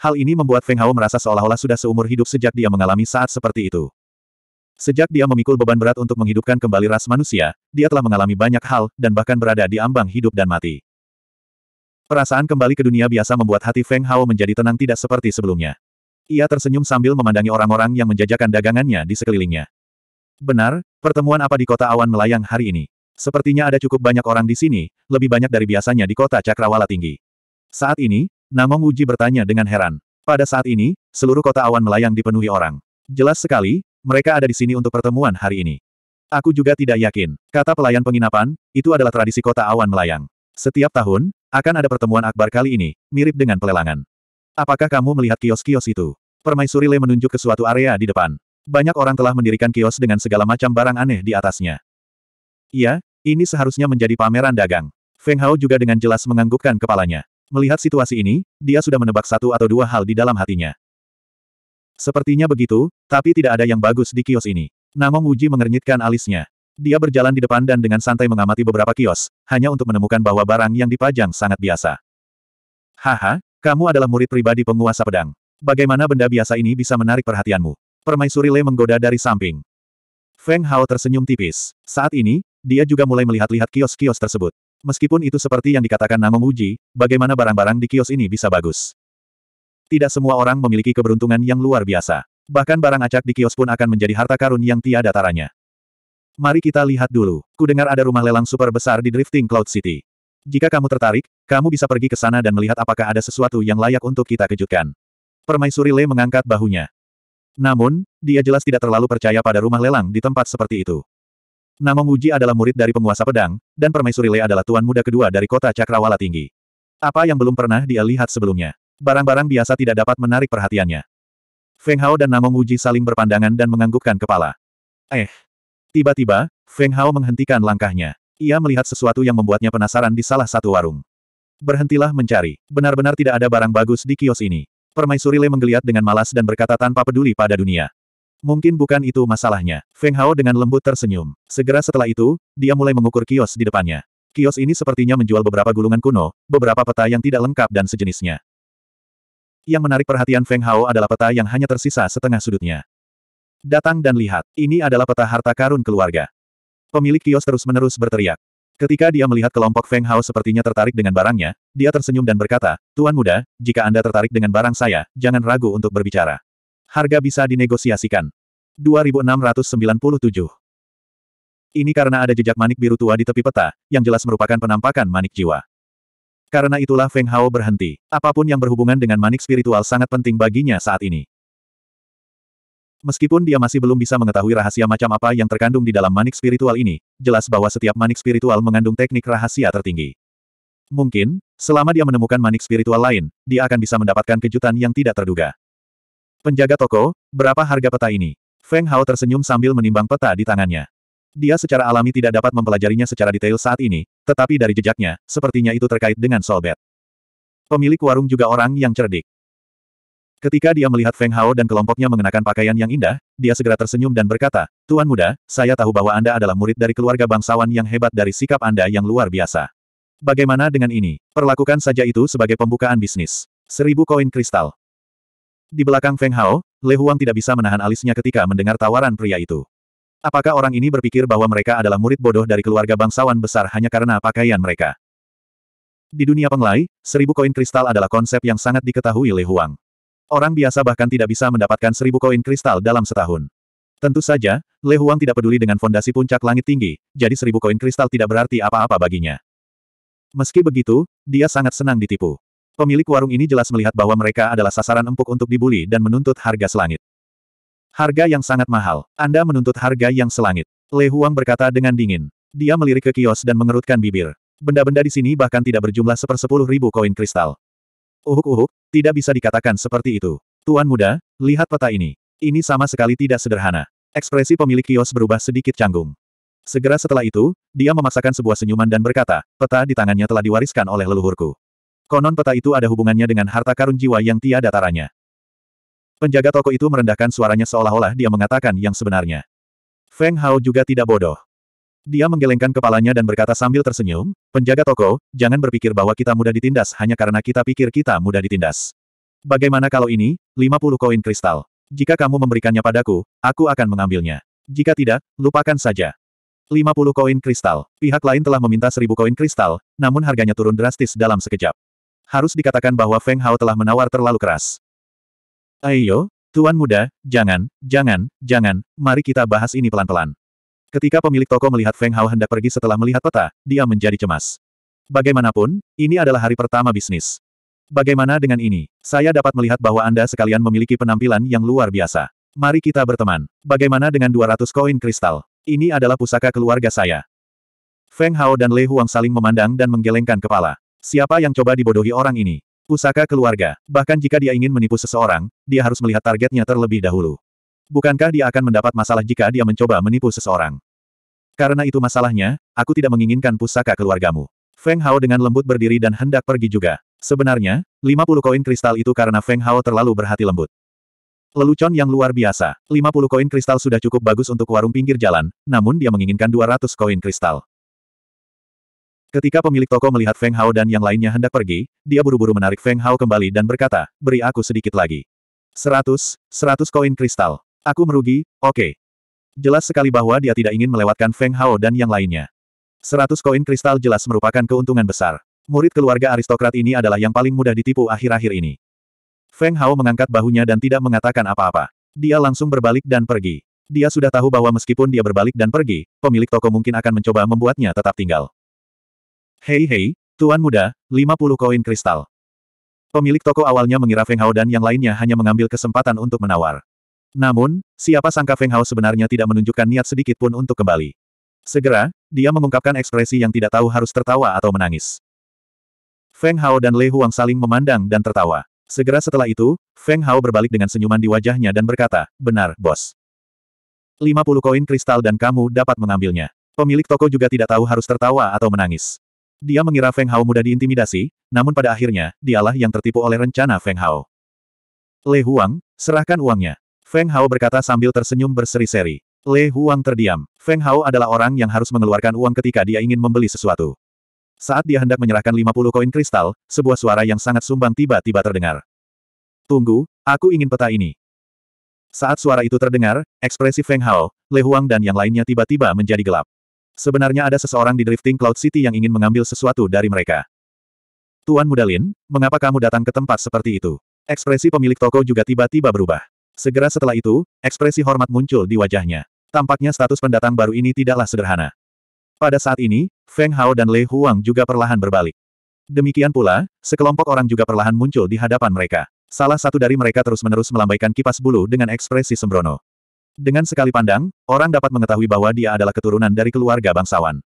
Hal ini membuat Feng Hao merasa seolah-olah sudah seumur hidup sejak dia mengalami saat seperti itu. Sejak dia memikul beban berat untuk menghidupkan kembali ras manusia, dia telah mengalami banyak hal, dan bahkan berada di ambang hidup dan mati. Perasaan kembali ke dunia biasa membuat hati Feng Hao menjadi tenang tidak seperti sebelumnya. Ia tersenyum sambil memandangi orang-orang yang menjajakan dagangannya di sekelilingnya. Benar, pertemuan apa di kota awan melayang hari ini? Sepertinya ada cukup banyak orang di sini, lebih banyak dari biasanya di kota Cakrawala Tinggi. Saat ini, Namong Uji bertanya dengan heran. Pada saat ini, seluruh kota awan melayang dipenuhi orang. Jelas sekali, mereka ada di sini untuk pertemuan hari ini. Aku juga tidak yakin. Kata pelayan penginapan, itu adalah tradisi kota awan melayang. Setiap tahun, akan ada pertemuan akbar kali ini, mirip dengan pelelangan. Apakah kamu melihat kios-kios itu? Permaisuri Le menunjuk ke suatu area di depan. Banyak orang telah mendirikan kios dengan segala macam barang aneh di atasnya. Iya, ini seharusnya menjadi pameran dagang. Feng Hao juga dengan jelas menganggukkan kepalanya. Melihat situasi ini, dia sudah menebak satu atau dua hal di dalam hatinya. Sepertinya begitu, tapi tidak ada yang bagus di kios ini. Namong Uji mengernyitkan alisnya. Dia berjalan di depan dan dengan santai mengamati beberapa kios, hanya untuk menemukan bahwa barang yang dipajang sangat biasa. Haha, kamu adalah murid pribadi penguasa pedang. Bagaimana benda biasa ini bisa menarik perhatianmu? Permaisuri Le menggoda dari samping. Feng Hao tersenyum tipis. Saat ini, dia juga mulai melihat-lihat kios-kios tersebut. Meskipun itu seperti yang dikatakan Namo Muji, bagaimana barang-barang di kios ini bisa bagus. Tidak semua orang memiliki keberuntungan yang luar biasa. Bahkan barang acak di kios pun akan menjadi harta karun yang tiada taranya. Mari kita lihat dulu. Kudengar ada rumah lelang super besar di Drifting Cloud City. Jika kamu tertarik, kamu bisa pergi ke sana dan melihat apakah ada sesuatu yang layak untuk kita kejutkan. Permaisuri Le mengangkat bahunya. Namun, dia jelas tidak terlalu percaya pada rumah lelang di tempat seperti itu. Namong Muji adalah murid dari penguasa pedang, dan Permaisuri Lei adalah tuan muda kedua dari kota Cakrawala Tinggi. Apa yang belum pernah dia lihat sebelumnya. Barang-barang biasa tidak dapat menarik perhatiannya. Feng Hao dan Namong Uji saling berpandangan dan menganggukkan kepala. Eh. Tiba-tiba, Feng Hao menghentikan langkahnya. Ia melihat sesuatu yang membuatnya penasaran di salah satu warung. Berhentilah mencari. Benar-benar tidak ada barang bagus di kios ini. Permaisuri Le menggeliat dengan malas dan berkata tanpa peduli pada dunia. Mungkin bukan itu masalahnya. Feng Hao dengan lembut tersenyum. Segera setelah itu, dia mulai mengukur kios di depannya. Kios ini sepertinya menjual beberapa gulungan kuno, beberapa peta yang tidak lengkap dan sejenisnya. Yang menarik perhatian Feng Hao adalah peta yang hanya tersisa setengah sudutnya. Datang dan lihat, ini adalah peta harta karun keluarga. Pemilik kios terus-menerus berteriak. Ketika dia melihat kelompok Feng Hao sepertinya tertarik dengan barangnya, dia tersenyum dan berkata, Tuan muda, jika Anda tertarik dengan barang saya, jangan ragu untuk berbicara. Harga bisa dinegosiasikan. 2697. Ini karena ada jejak manik biru tua di tepi peta, yang jelas merupakan penampakan manik jiwa. Karena itulah Feng Hao berhenti. Apapun yang berhubungan dengan manik spiritual sangat penting baginya saat ini. Meskipun dia masih belum bisa mengetahui rahasia macam apa yang terkandung di dalam manik spiritual ini, jelas bahwa setiap manik spiritual mengandung teknik rahasia tertinggi. Mungkin, selama dia menemukan manik spiritual lain, dia akan bisa mendapatkan kejutan yang tidak terduga. Penjaga toko, berapa harga peta ini? Feng Hao tersenyum sambil menimbang peta di tangannya. Dia secara alami tidak dapat mempelajarinya secara detail saat ini, tetapi dari jejaknya, sepertinya itu terkait dengan Solbet. Pemilik warung juga orang yang cerdik. Ketika dia melihat Feng Hao dan kelompoknya mengenakan pakaian yang indah, dia segera tersenyum dan berkata, Tuan muda, saya tahu bahwa Anda adalah murid dari keluarga bangsawan yang hebat dari sikap Anda yang luar biasa. Bagaimana dengan ini? Perlakukan saja itu sebagai pembukaan bisnis. Seribu koin kristal. Di belakang Feng Hao, Le Huang tidak bisa menahan alisnya ketika mendengar tawaran pria itu. Apakah orang ini berpikir bahwa mereka adalah murid bodoh dari keluarga bangsawan besar hanya karena pakaian mereka? Di dunia penglai, seribu koin kristal adalah konsep yang sangat diketahui Le Huang. Orang biasa bahkan tidak bisa mendapatkan seribu koin kristal dalam setahun. Tentu saja, Le Huang tidak peduli dengan fondasi puncak langit tinggi, jadi seribu koin kristal tidak berarti apa-apa baginya. Meski begitu, dia sangat senang ditipu. Pemilik warung ini jelas melihat bahwa mereka adalah sasaran empuk untuk dibully dan menuntut harga selangit. Harga yang sangat mahal. Anda menuntut harga yang selangit. Le Huang berkata dengan dingin. Dia melirik ke kios dan mengerutkan bibir. Benda-benda di sini bahkan tidak berjumlah sepersepuluh ribu koin kristal. Uhuk-uhuk, tidak bisa dikatakan seperti itu. Tuan muda, lihat peta ini. Ini sama sekali tidak sederhana. Ekspresi pemilik kios berubah sedikit canggung. Segera setelah itu, dia memaksakan sebuah senyuman dan berkata, peta di tangannya telah diwariskan oleh leluhurku. Konon peta itu ada hubungannya dengan harta karun jiwa yang tiada taranya. Penjaga toko itu merendahkan suaranya seolah-olah dia mengatakan yang sebenarnya. Feng Hao juga tidak bodoh. Dia menggelengkan kepalanya dan berkata sambil tersenyum, penjaga toko, jangan berpikir bahwa kita mudah ditindas hanya karena kita pikir kita mudah ditindas. Bagaimana kalau ini, 50 koin kristal. Jika kamu memberikannya padaku, aku akan mengambilnya. Jika tidak, lupakan saja. 50 koin kristal. Pihak lain telah meminta 1000 koin kristal, namun harganya turun drastis dalam sekejap harus dikatakan bahwa Feng Hao telah menawar terlalu keras. Ayo, Tuan Muda, jangan, jangan, jangan, mari kita bahas ini pelan-pelan. Ketika pemilik toko melihat Feng Hao hendak pergi setelah melihat peta, dia menjadi cemas. Bagaimanapun, ini adalah hari pertama bisnis. Bagaimana dengan ini? Saya dapat melihat bahwa Anda sekalian memiliki penampilan yang luar biasa. Mari kita berteman. Bagaimana dengan 200 koin kristal? Ini adalah pusaka keluarga saya. Feng Hao dan Lei Huang saling memandang dan menggelengkan kepala. Siapa yang coba dibodohi orang ini? Pusaka keluarga. Bahkan jika dia ingin menipu seseorang, dia harus melihat targetnya terlebih dahulu. Bukankah dia akan mendapat masalah jika dia mencoba menipu seseorang? Karena itu masalahnya, aku tidak menginginkan pusaka keluargamu. Feng Hao dengan lembut berdiri dan hendak pergi juga. Sebenarnya, 50 koin kristal itu karena Feng Hao terlalu berhati lembut. Lelucon yang luar biasa. 50 koin kristal sudah cukup bagus untuk warung pinggir jalan, namun dia menginginkan 200 koin kristal. Ketika pemilik toko melihat Feng Hao dan yang lainnya hendak pergi, dia buru-buru menarik Feng Hao kembali dan berkata, beri aku sedikit lagi. Seratus, seratus koin kristal. Aku merugi, oke. Okay. Jelas sekali bahwa dia tidak ingin melewatkan Feng Hao dan yang lainnya. Seratus koin kristal jelas merupakan keuntungan besar. Murid keluarga aristokrat ini adalah yang paling mudah ditipu akhir-akhir ini. Feng Hao mengangkat bahunya dan tidak mengatakan apa-apa. Dia langsung berbalik dan pergi. Dia sudah tahu bahwa meskipun dia berbalik dan pergi, pemilik toko mungkin akan mencoba membuatnya tetap tinggal. Hei hei, Tuan Muda, 50 koin kristal. Pemilik toko awalnya mengira Feng Hao dan yang lainnya hanya mengambil kesempatan untuk menawar. Namun, siapa sangka Feng Hao sebenarnya tidak menunjukkan niat sedikit pun untuk kembali. Segera, dia mengungkapkan ekspresi yang tidak tahu harus tertawa atau menangis. Feng Hao dan Lei Huang saling memandang dan tertawa. Segera setelah itu, Feng Hao berbalik dengan senyuman di wajahnya dan berkata, benar, bos. 50 koin kristal dan kamu dapat mengambilnya. Pemilik toko juga tidak tahu harus tertawa atau menangis. Dia mengira Feng Hao mudah diintimidasi, namun pada akhirnya, dialah yang tertipu oleh rencana Feng Hao. Le Huang, serahkan uangnya. Feng Hao berkata sambil tersenyum berseri-seri. Le Huang terdiam. Feng Hao adalah orang yang harus mengeluarkan uang ketika dia ingin membeli sesuatu. Saat dia hendak menyerahkan 50 koin kristal, sebuah suara yang sangat sumbang tiba-tiba terdengar. Tunggu, aku ingin peta ini. Saat suara itu terdengar, ekspresi Feng Hao, Le Huang dan yang lainnya tiba-tiba menjadi gelap. Sebenarnya ada seseorang di Drifting Cloud City yang ingin mengambil sesuatu dari mereka. Tuan Mudalin, mengapa kamu datang ke tempat seperti itu? Ekspresi pemilik toko juga tiba-tiba berubah. Segera setelah itu, ekspresi hormat muncul di wajahnya. Tampaknya status pendatang baru ini tidaklah sederhana. Pada saat ini, Feng Hao dan Lei Huang juga perlahan berbalik. Demikian pula, sekelompok orang juga perlahan muncul di hadapan mereka. Salah satu dari mereka terus-menerus melambaikan kipas bulu dengan ekspresi sembrono. Dengan sekali pandang, orang dapat mengetahui bahwa dia adalah keturunan dari keluarga bangsawan.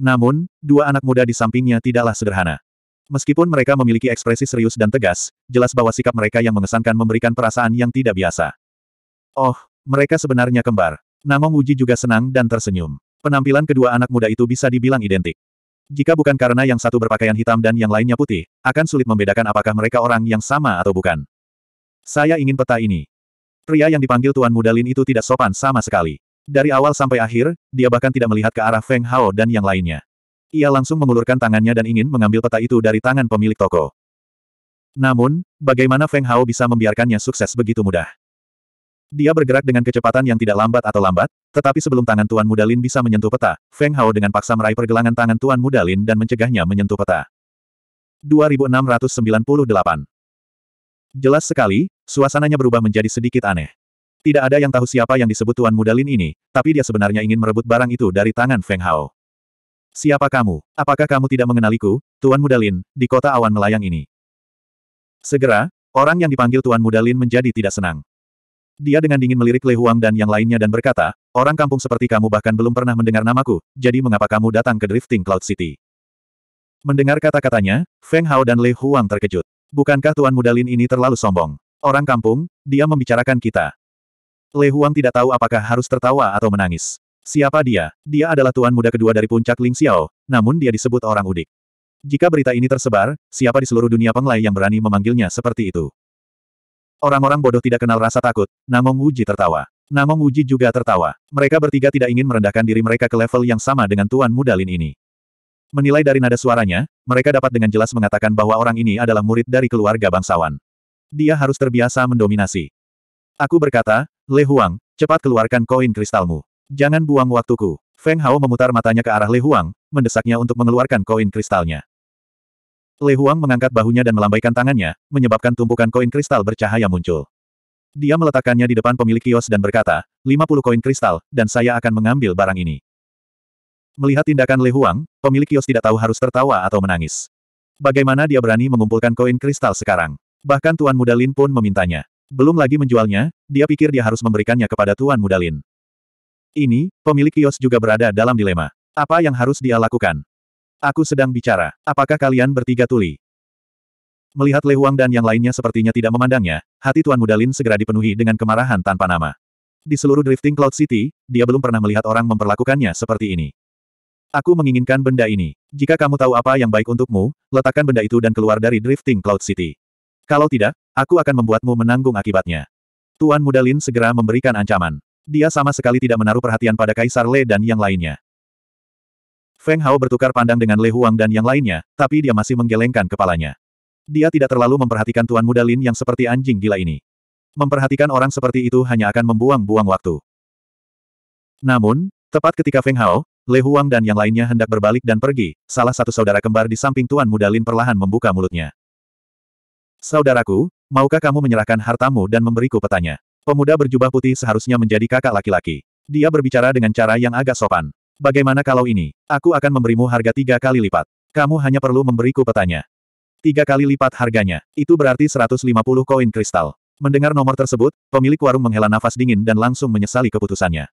Namun, dua anak muda di sampingnya tidaklah sederhana. Meskipun mereka memiliki ekspresi serius dan tegas, jelas bahwa sikap mereka yang mengesankan memberikan perasaan yang tidak biasa. Oh, mereka sebenarnya kembar. Namong Uji juga senang dan tersenyum. Penampilan kedua anak muda itu bisa dibilang identik. Jika bukan karena yang satu berpakaian hitam dan yang lainnya putih, akan sulit membedakan apakah mereka orang yang sama atau bukan. Saya ingin peta ini. Pria yang dipanggil Tuan Muda Lin itu tidak sopan sama sekali. Dari awal sampai akhir, dia bahkan tidak melihat ke arah Feng Hao dan yang lainnya. Ia langsung mengulurkan tangannya dan ingin mengambil peta itu dari tangan pemilik toko. Namun, bagaimana Feng Hao bisa membiarkannya sukses begitu mudah? Dia bergerak dengan kecepatan yang tidak lambat atau lambat, tetapi sebelum tangan Tuan Muda Lin bisa menyentuh peta, Feng Hao dengan paksa meraih pergelangan tangan Tuan Muda Lin dan mencegahnya menyentuh peta. 2698 Jelas sekali, suasananya berubah menjadi sedikit aneh. Tidak ada yang tahu siapa yang disebut Tuan Muda Lin ini, tapi dia sebenarnya ingin merebut barang itu dari tangan Feng Hao. Siapa kamu? Apakah kamu tidak mengenaliku, Tuan Muda Lin, di kota awan melayang ini? Segera, orang yang dipanggil Tuan Muda Lin menjadi tidak senang. Dia dengan dingin melirik Le Huang dan yang lainnya dan berkata, orang kampung seperti kamu bahkan belum pernah mendengar namaku, jadi mengapa kamu datang ke Drifting Cloud City? Mendengar kata-katanya, Feng Hao dan Le Huang terkejut. Bukankah Tuan Mudalin ini terlalu sombong? Orang kampung, dia membicarakan kita. Le Huang tidak tahu apakah harus tertawa atau menangis. Siapa dia? Dia adalah tuan muda kedua dari puncak Ling Xiao, namun dia disebut orang udik. Jika berita ini tersebar, siapa di seluruh dunia penglai yang berani memanggilnya seperti itu? Orang-orang bodoh tidak kenal rasa takut, Namong Wuji tertawa. Namong Wuji juga tertawa. Mereka bertiga tidak ingin merendahkan diri mereka ke level yang sama dengan Tuan Mudalin ini. Menilai dari nada suaranya, mereka dapat dengan jelas mengatakan bahwa orang ini adalah murid dari keluarga bangsawan. Dia harus terbiasa mendominasi. Aku berkata, Le Huang, cepat keluarkan koin kristalmu. Jangan buang waktuku. Feng Hao memutar matanya ke arah Le Huang, mendesaknya untuk mengeluarkan koin kristalnya. Le Huang mengangkat bahunya dan melambaikan tangannya, menyebabkan tumpukan koin kristal bercahaya muncul. Dia meletakkannya di depan pemilik kios dan berkata, 50 koin kristal, dan saya akan mengambil barang ini. Melihat tindakan Le Huang, pemilik kios tidak tahu harus tertawa atau menangis. Bagaimana dia berani mengumpulkan koin kristal sekarang? Bahkan Tuan Muda Lin pun memintanya. Belum lagi menjualnya, dia pikir dia harus memberikannya kepada Tuan Muda Lin. Ini, pemilik kios juga berada dalam dilema. Apa yang harus dia lakukan? Aku sedang bicara. Apakah kalian bertiga tuli? Melihat Le Huang dan yang lainnya sepertinya tidak memandangnya, hati Tuan Muda Lin segera dipenuhi dengan kemarahan tanpa nama. Di seluruh Drifting Cloud City, dia belum pernah melihat orang memperlakukannya seperti ini. Aku menginginkan benda ini. Jika kamu tahu apa yang baik untukmu, letakkan benda itu dan keluar dari drifting Cloud City. Kalau tidak, aku akan membuatmu menanggung akibatnya. Tuan Mudalin segera memberikan ancaman. Dia sama sekali tidak menaruh perhatian pada Kaisar Le dan yang lainnya. Feng Hao bertukar pandang dengan Le Huang dan yang lainnya, tapi dia masih menggelengkan kepalanya. Dia tidak terlalu memperhatikan Tuan Mudalin yang seperti anjing gila ini. Memperhatikan orang seperti itu hanya akan membuang-buang waktu. Namun, tepat ketika Feng Hao, Le Huang dan yang lainnya hendak berbalik dan pergi, salah satu saudara kembar di samping Tuan Muda Lin perlahan membuka mulutnya. Saudaraku, maukah kamu menyerahkan hartamu dan memberiku petanya? Pemuda berjubah putih seharusnya menjadi kakak laki-laki. Dia berbicara dengan cara yang agak sopan. Bagaimana kalau ini? Aku akan memberimu harga tiga kali lipat. Kamu hanya perlu memberiku petanya. Tiga kali lipat harganya. Itu berarti 150 koin kristal. Mendengar nomor tersebut, pemilik warung menghela nafas dingin dan langsung menyesali keputusannya.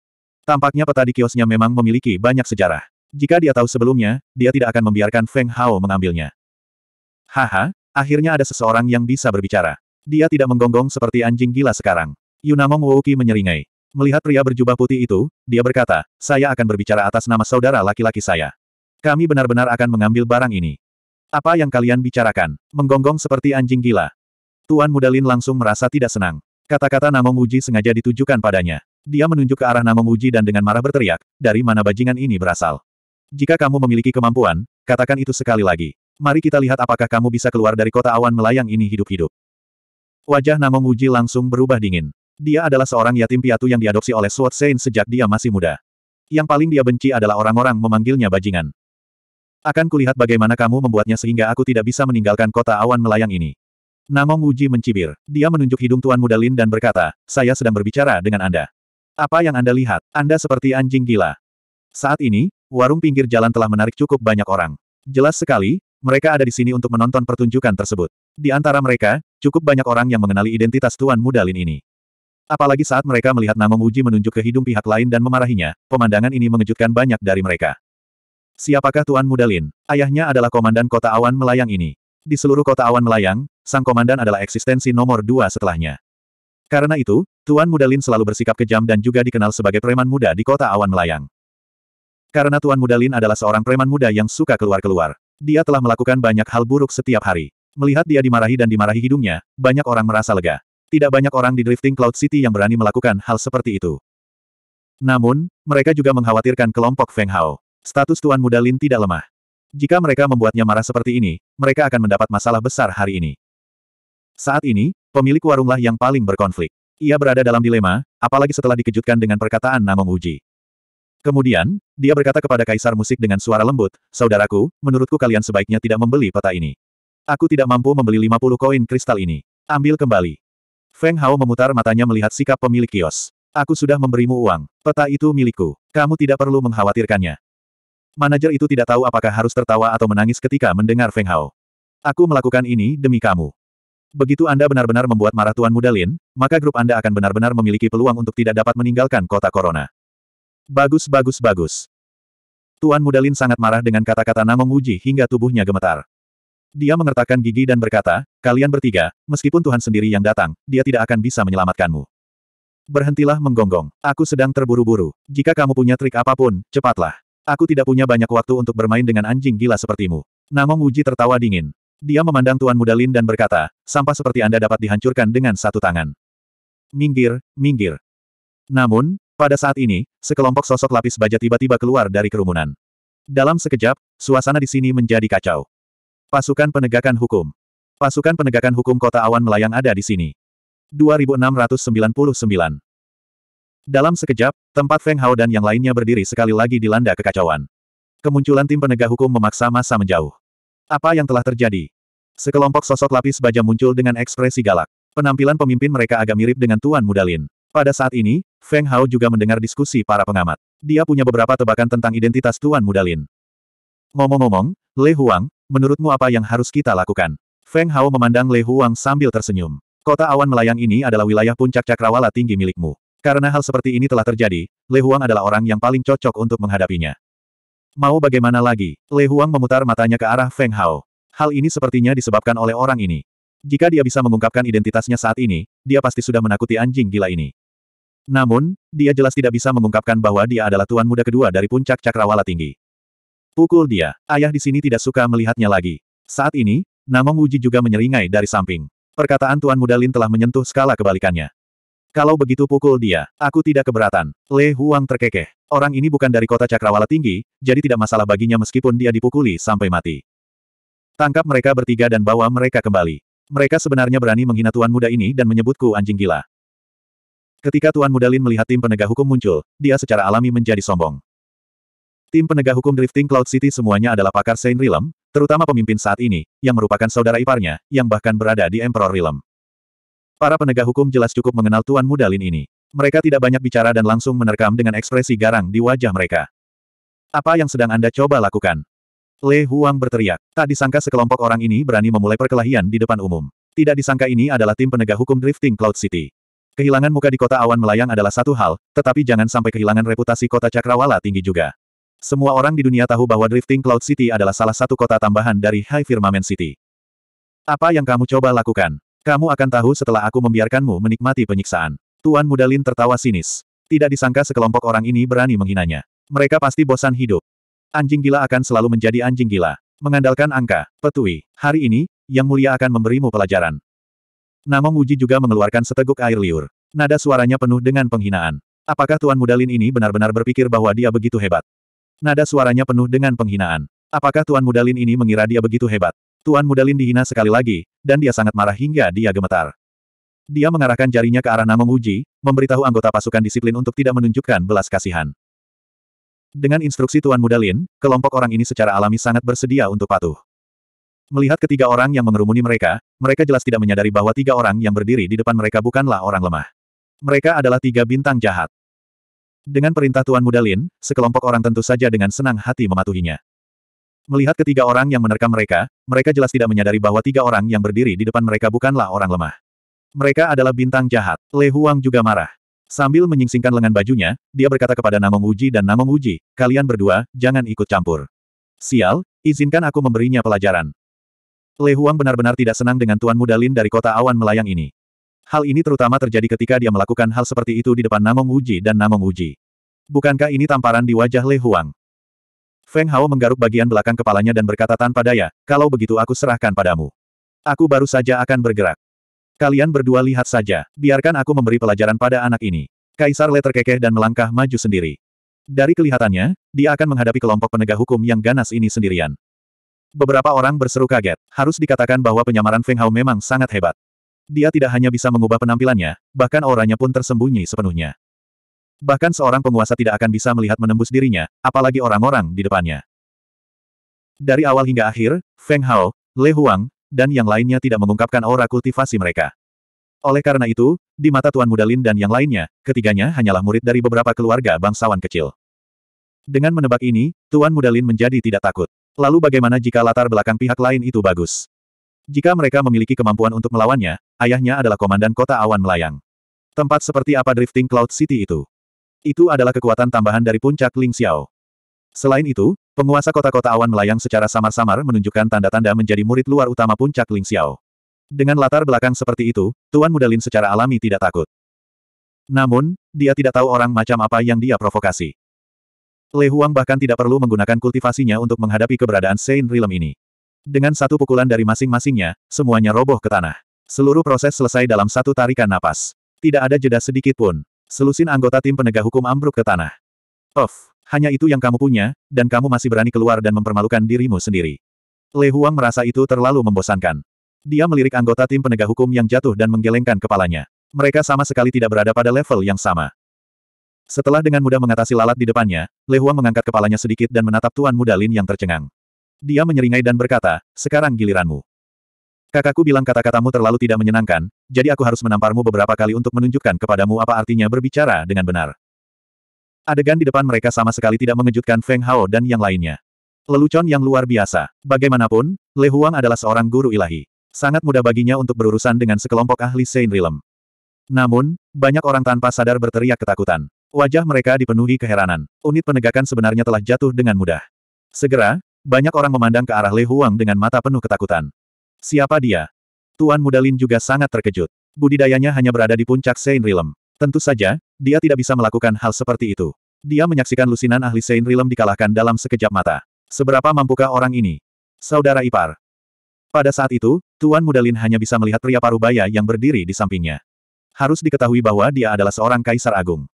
Tampaknya peta di kiosnya memang memiliki banyak sejarah. Jika dia tahu sebelumnya, dia tidak akan membiarkan Feng Hao mengambilnya. Haha, akhirnya ada seseorang yang bisa berbicara. Dia tidak menggonggong seperti anjing gila sekarang. Yunamong Wouki menyeringai. Melihat pria berjubah putih itu, dia berkata, saya akan berbicara atas nama saudara laki-laki saya. Kami benar-benar akan mengambil barang ini. Apa yang kalian bicarakan? Menggonggong seperti anjing gila. Tuan Mudalin langsung merasa tidak senang. Kata-kata Namong Uji sengaja ditujukan padanya. Dia menunjuk ke arah Namong Muji dan dengan marah berteriak, dari mana bajingan ini berasal. Jika kamu memiliki kemampuan, katakan itu sekali lagi. Mari kita lihat apakah kamu bisa keluar dari kota awan melayang ini hidup-hidup. Wajah Namong Uji langsung berubah dingin. Dia adalah seorang yatim piatu yang diadopsi oleh Sword Saint sejak dia masih muda. Yang paling dia benci adalah orang-orang memanggilnya bajingan. Akan kulihat bagaimana kamu membuatnya sehingga aku tidak bisa meninggalkan kota awan melayang ini. Namong Uji mencibir. Dia menunjuk hidung Tuan Mudalin dan berkata, saya sedang berbicara dengan Anda. Apa yang Anda lihat? Anda seperti anjing gila. Saat ini, warung pinggir jalan telah menarik cukup banyak orang. Jelas sekali, mereka ada di sini untuk menonton pertunjukan tersebut. Di antara mereka, cukup banyak orang yang mengenali identitas Tuan Mudalin ini. Apalagi saat mereka melihat nama Muji menunjuk ke hidung pihak lain dan memarahinya, pemandangan ini mengejutkan banyak dari mereka. Siapakah Tuan Mudalin? Ayahnya adalah komandan kota awan melayang ini. Di seluruh kota awan melayang, sang komandan adalah eksistensi nomor dua setelahnya. Karena itu, Tuan Muda Lin selalu bersikap kejam dan juga dikenal sebagai preman muda di kota awan melayang. Karena Tuan Muda Lin adalah seorang preman muda yang suka keluar-keluar. Dia telah melakukan banyak hal buruk setiap hari. Melihat dia dimarahi dan dimarahi hidungnya, banyak orang merasa lega. Tidak banyak orang di Drifting Cloud City yang berani melakukan hal seperti itu. Namun, mereka juga mengkhawatirkan kelompok Feng Hao. Status Tuan Muda Lin tidak lemah. Jika mereka membuatnya marah seperti ini, mereka akan mendapat masalah besar hari ini. Saat ini, Pemilik warunglah yang paling berkonflik. Ia berada dalam dilema, apalagi setelah dikejutkan dengan perkataan Namong Uji. Kemudian, dia berkata kepada Kaisar Musik dengan suara lembut, Saudaraku, menurutku kalian sebaiknya tidak membeli peta ini. Aku tidak mampu membeli 50 koin kristal ini. Ambil kembali. Feng Hao memutar matanya melihat sikap pemilik kios. Aku sudah memberimu uang. Peta itu milikku. Kamu tidak perlu mengkhawatirkannya. Manajer itu tidak tahu apakah harus tertawa atau menangis ketika mendengar Feng Hao. Aku melakukan ini demi kamu. Begitu Anda benar-benar membuat marah Tuan mudalin maka grup Anda akan benar-benar memiliki peluang untuk tidak dapat meninggalkan kota Corona. Bagus bagus bagus. Tuan mudalin sangat marah dengan kata-kata Namong Uji hingga tubuhnya gemetar. Dia mengertakkan gigi dan berkata, kalian bertiga, meskipun Tuhan sendiri yang datang, dia tidak akan bisa menyelamatkanmu. Berhentilah menggonggong, aku sedang terburu-buru. Jika kamu punya trik apapun, cepatlah. Aku tidak punya banyak waktu untuk bermain dengan anjing gila sepertimu. Namong Uji tertawa dingin. Dia memandang Tuan Muda Lin dan berkata, sampah seperti Anda dapat dihancurkan dengan satu tangan. Minggir, minggir. Namun, pada saat ini, sekelompok sosok lapis baja tiba-tiba keluar dari kerumunan. Dalam sekejap, suasana di sini menjadi kacau. Pasukan penegakan hukum. Pasukan penegakan hukum kota awan melayang ada di sini. 2699. Dalam sekejap, tempat Feng Hao dan yang lainnya berdiri sekali lagi dilanda kekacauan. Kemunculan tim penegak hukum memaksa masa menjauh. Apa yang telah terjadi? Sekelompok sosok lapis baja muncul dengan ekspresi galak. Penampilan pemimpin mereka agak mirip dengan Tuan Mudalin. Pada saat ini, Feng Hao juga mendengar diskusi para pengamat. Dia punya beberapa tebakan tentang identitas Tuan Mudalin. Ngomong-ngomong, Le Huang, menurutmu apa yang harus kita lakukan? Feng Hao memandang Le Huang sambil tersenyum. Kota awan melayang ini adalah wilayah puncak cakrawala tinggi milikmu. Karena hal seperti ini telah terjadi, Le Huang adalah orang yang paling cocok untuk menghadapinya. Mau bagaimana lagi? Le Huang memutar matanya ke arah Feng Hao. Hal ini sepertinya disebabkan oleh orang ini. Jika dia bisa mengungkapkan identitasnya saat ini, dia pasti sudah menakuti anjing gila ini. Namun, dia jelas tidak bisa mengungkapkan bahwa dia adalah tuan muda kedua dari puncak cakrawala tinggi. Pukul dia, ayah di sini tidak suka melihatnya lagi. Saat ini, Namong Wuji juga menyeringai dari samping. Perkataan tuan muda Lin telah menyentuh skala kebalikannya. Kalau begitu pukul dia, aku tidak keberatan. Le Huang terkekeh. Orang ini bukan dari kota Cakrawala tinggi, jadi tidak masalah baginya meskipun dia dipukuli sampai mati. Tangkap mereka bertiga dan bawa mereka kembali. Mereka sebenarnya berani menghina tuan muda ini dan menyebutku anjing gila. Ketika Tuan muda Lin melihat tim penegak hukum muncul, dia secara alami menjadi sombong. Tim penegak hukum Drifting Cloud City semuanya adalah pakar Saint Realm, terutama pemimpin saat ini, yang merupakan saudara iparnya, yang bahkan berada di Emperor Realm. Para penegak hukum jelas cukup mengenal Tuan Muda Lin ini. Mereka tidak banyak bicara dan langsung menerkam dengan ekspresi garang di wajah mereka. Apa yang sedang Anda coba lakukan? Le Huang berteriak. Tak disangka sekelompok orang ini berani memulai perkelahian di depan umum. Tidak disangka ini adalah tim penegak hukum Drifting Cloud City. Kehilangan muka di kota awan melayang adalah satu hal, tetapi jangan sampai kehilangan reputasi kota Cakrawala tinggi juga. Semua orang di dunia tahu bahwa Drifting Cloud City adalah salah satu kota tambahan dari High Firmament City. Apa yang kamu coba lakukan? Kamu akan tahu setelah aku membiarkanmu menikmati penyiksaan. Tuan Mudalin tertawa sinis. Tidak disangka sekelompok orang ini berani menghinanya. Mereka pasti bosan hidup. Anjing gila akan selalu menjadi anjing gila. Mengandalkan angka, petui. Hari ini, Yang Mulia akan memberimu pelajaran. Namong Uji juga mengeluarkan seteguk air liur. Nada suaranya penuh dengan penghinaan. Apakah Tuan Mudalin ini benar-benar berpikir bahwa dia begitu hebat? Nada suaranya penuh dengan penghinaan. Apakah Tuan Mudalin ini mengira dia begitu hebat? Tuan muda dihina sekali lagi, dan dia sangat marah hingga dia gemetar. Dia mengarahkan jarinya ke arah Namo Muji, memberitahu anggota pasukan disiplin untuk tidak menunjukkan belas kasihan. Dengan instruksi Tuan Muda kelompok orang ini secara alami sangat bersedia untuk patuh. Melihat ketiga orang yang mengerumuni mereka, mereka jelas tidak menyadari bahwa tiga orang yang berdiri di depan mereka bukanlah orang lemah. Mereka adalah tiga bintang jahat. Dengan perintah Tuan Muda sekelompok orang tentu saja dengan senang hati mematuhinya. Melihat ketiga orang yang menerkam mereka, mereka jelas tidak menyadari bahwa tiga orang yang berdiri di depan mereka bukanlah orang lemah. Mereka adalah bintang jahat. Le Huang juga marah. Sambil menyingsingkan lengan bajunya, dia berkata kepada Namong Uji dan Namong Uji, kalian berdua, jangan ikut campur. Sial, izinkan aku memberinya pelajaran. Le Huang benar-benar tidak senang dengan Tuan Muda Lin dari kota awan melayang ini. Hal ini terutama terjadi ketika dia melakukan hal seperti itu di depan Namong Uji dan Namong Uji. Bukankah ini tamparan di wajah Le Huang? Feng Hao menggaruk bagian belakang kepalanya dan berkata tanpa daya, kalau begitu aku serahkan padamu. Aku baru saja akan bergerak. Kalian berdua lihat saja, biarkan aku memberi pelajaran pada anak ini. Kaisar Le terkekeh dan melangkah maju sendiri. Dari kelihatannya, dia akan menghadapi kelompok penegak hukum yang ganas ini sendirian. Beberapa orang berseru kaget. Harus dikatakan bahwa penyamaran Feng Hao memang sangat hebat. Dia tidak hanya bisa mengubah penampilannya, bahkan auranya pun tersembunyi sepenuhnya. Bahkan seorang penguasa tidak akan bisa melihat menembus dirinya, apalagi orang-orang di depannya. Dari awal hingga akhir, Feng Hao, Le Huang, dan yang lainnya tidak mengungkapkan aura kultivasi mereka. Oleh karena itu, di mata Tuan Muda Lin dan yang lainnya, ketiganya hanyalah murid dari beberapa keluarga bangsawan kecil. Dengan menebak ini, Tuan Muda Lin menjadi tidak takut. Lalu bagaimana jika latar belakang pihak lain itu bagus? Jika mereka memiliki kemampuan untuk melawannya, ayahnya adalah komandan kota awan melayang. Tempat seperti apa drifting Cloud City itu? Itu adalah kekuatan tambahan dari puncak Ling Xiao. Selain itu, penguasa kota-kota awan melayang secara samar-samar menunjukkan tanda-tanda menjadi murid luar utama puncak Ling Xiao. Dengan latar belakang seperti itu, Tuan Muda Lin secara alami tidak takut. Namun, dia tidak tahu orang macam apa yang dia provokasi. Le Huang bahkan tidak perlu menggunakan kultivasinya untuk menghadapi keberadaan Saint Realm ini. Dengan satu pukulan dari masing-masingnya, semuanya roboh ke tanah. Seluruh proses selesai dalam satu tarikan napas. Tidak ada jeda sedikit pun. Selusin anggota tim penegak hukum ambruk ke tanah. Of, hanya itu yang kamu punya, dan kamu masih berani keluar dan mempermalukan dirimu sendiri. Le Huang merasa itu terlalu membosankan. Dia melirik anggota tim penegak hukum yang jatuh dan menggelengkan kepalanya. Mereka sama sekali tidak berada pada level yang sama. Setelah dengan mudah mengatasi lalat di depannya, Le Huang mengangkat kepalanya sedikit dan menatap Tuan Muda Lin yang tercengang. Dia menyeringai dan berkata, sekarang giliranmu. Kakakku bilang kata-katamu terlalu tidak menyenangkan, jadi aku harus menamparmu beberapa kali untuk menunjukkan kepadamu apa artinya berbicara dengan benar. Adegan di depan mereka sama sekali tidak mengejutkan Feng Hao dan yang lainnya. Lelucon yang luar biasa. Bagaimanapun, Le Huang adalah seorang guru ilahi. Sangat mudah baginya untuk berurusan dengan sekelompok ahli Saint Realm. Namun, banyak orang tanpa sadar berteriak ketakutan. Wajah mereka dipenuhi keheranan. Unit penegakan sebenarnya telah jatuh dengan mudah. Segera, banyak orang memandang ke arah Le Huang dengan mata penuh ketakutan. Siapa dia? Tuan Muda juga sangat terkejut. Budidayanya hanya berada di puncak Sein Realm. Tentu saja, dia tidak bisa melakukan hal seperti itu. Dia menyaksikan lusinan ahli Sein Realm dikalahkan dalam sekejap mata. Seberapa mampukah orang ini? Saudara Ipar. Pada saat itu, Tuan Muda hanya bisa melihat pria parubaya yang berdiri di sampingnya. Harus diketahui bahwa dia adalah seorang kaisar agung.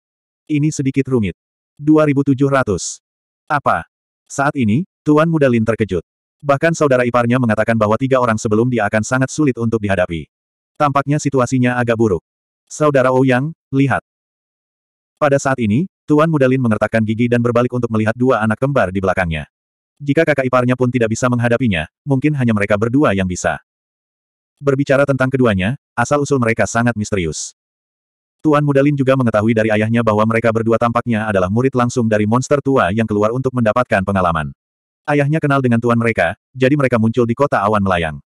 Ini sedikit rumit. 2700. Apa? Saat ini, Tuan Muda terkejut. Bahkan saudara iparnya mengatakan bahwa tiga orang sebelum dia akan sangat sulit untuk dihadapi. Tampaknya situasinya agak buruk. Saudara Ouyang, lihat. Pada saat ini, Tuan Mudalin mengertakkan gigi dan berbalik untuk melihat dua anak kembar di belakangnya. Jika kakak iparnya pun tidak bisa menghadapinya, mungkin hanya mereka berdua yang bisa. Berbicara tentang keduanya, asal-usul mereka sangat misterius. Tuan Mudalin juga mengetahui dari ayahnya bahwa mereka berdua tampaknya adalah murid langsung dari monster tua yang keluar untuk mendapatkan pengalaman. Ayahnya kenal dengan tuan mereka, jadi mereka muncul di kota awan melayang.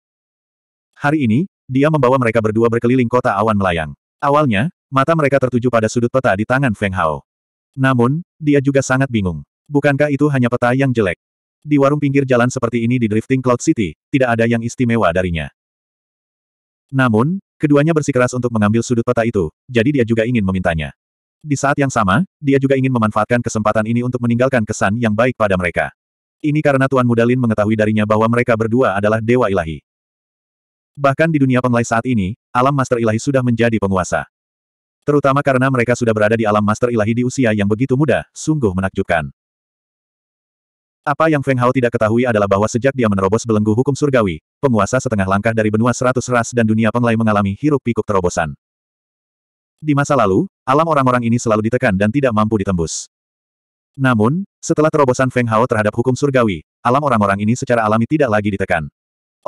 Hari ini, dia membawa mereka berdua berkeliling kota awan melayang. Awalnya, mata mereka tertuju pada sudut peta di tangan Feng Hao. Namun, dia juga sangat bingung. Bukankah itu hanya peta yang jelek? Di warung pinggir jalan seperti ini di Drifting Cloud City, tidak ada yang istimewa darinya. Namun, keduanya bersikeras untuk mengambil sudut peta itu, jadi dia juga ingin memintanya. Di saat yang sama, dia juga ingin memanfaatkan kesempatan ini untuk meninggalkan kesan yang baik pada mereka. Ini karena Tuan Mudalin mengetahui darinya bahwa mereka berdua adalah dewa ilahi. Bahkan di dunia penglai saat ini, alam master ilahi sudah menjadi penguasa. Terutama karena mereka sudah berada di alam master ilahi di usia yang begitu muda, sungguh menakjubkan. Apa yang Feng Hao tidak ketahui adalah bahwa sejak dia menerobos belenggu hukum surgawi, penguasa setengah langkah dari benua seratus ras dan dunia penglai mengalami hiruk pikuk terobosan. Di masa lalu, alam orang-orang ini selalu ditekan dan tidak mampu ditembus. Namun, setelah terobosan Feng Hao terhadap hukum surgawi, alam orang-orang ini secara alami tidak lagi ditekan.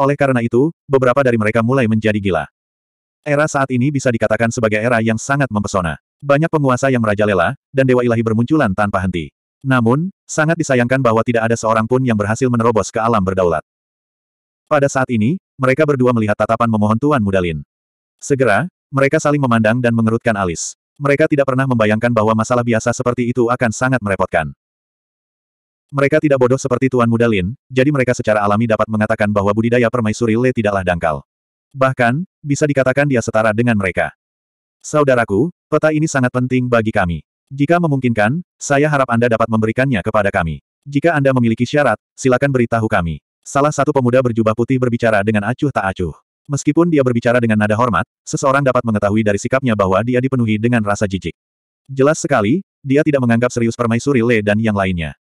Oleh karena itu, beberapa dari mereka mulai menjadi gila. Era saat ini bisa dikatakan sebagai era yang sangat mempesona. Banyak penguasa yang merajalela, dan dewa ilahi bermunculan tanpa henti. Namun, sangat disayangkan bahwa tidak ada seorang pun yang berhasil menerobos ke alam berdaulat. Pada saat ini, mereka berdua melihat tatapan memohon Tuan Mudalin. Segera, mereka saling memandang dan mengerutkan alis. Mereka tidak pernah membayangkan bahwa masalah biasa seperti itu akan sangat merepotkan. Mereka tidak bodoh seperti Tuan Muda Lin, jadi mereka secara alami dapat mengatakan bahwa budidaya permaisuri Le tidaklah dangkal. Bahkan, bisa dikatakan dia setara dengan mereka. Saudaraku, peta ini sangat penting bagi kami. Jika memungkinkan, saya harap Anda dapat memberikannya kepada kami. Jika Anda memiliki syarat, silakan beritahu kami. Salah satu pemuda berjubah putih berbicara dengan acuh tak acuh. Meskipun dia berbicara dengan nada hormat, seseorang dapat mengetahui dari sikapnya bahwa dia dipenuhi dengan rasa jijik. Jelas sekali, dia tidak menganggap serius permaisuri Le dan yang lainnya.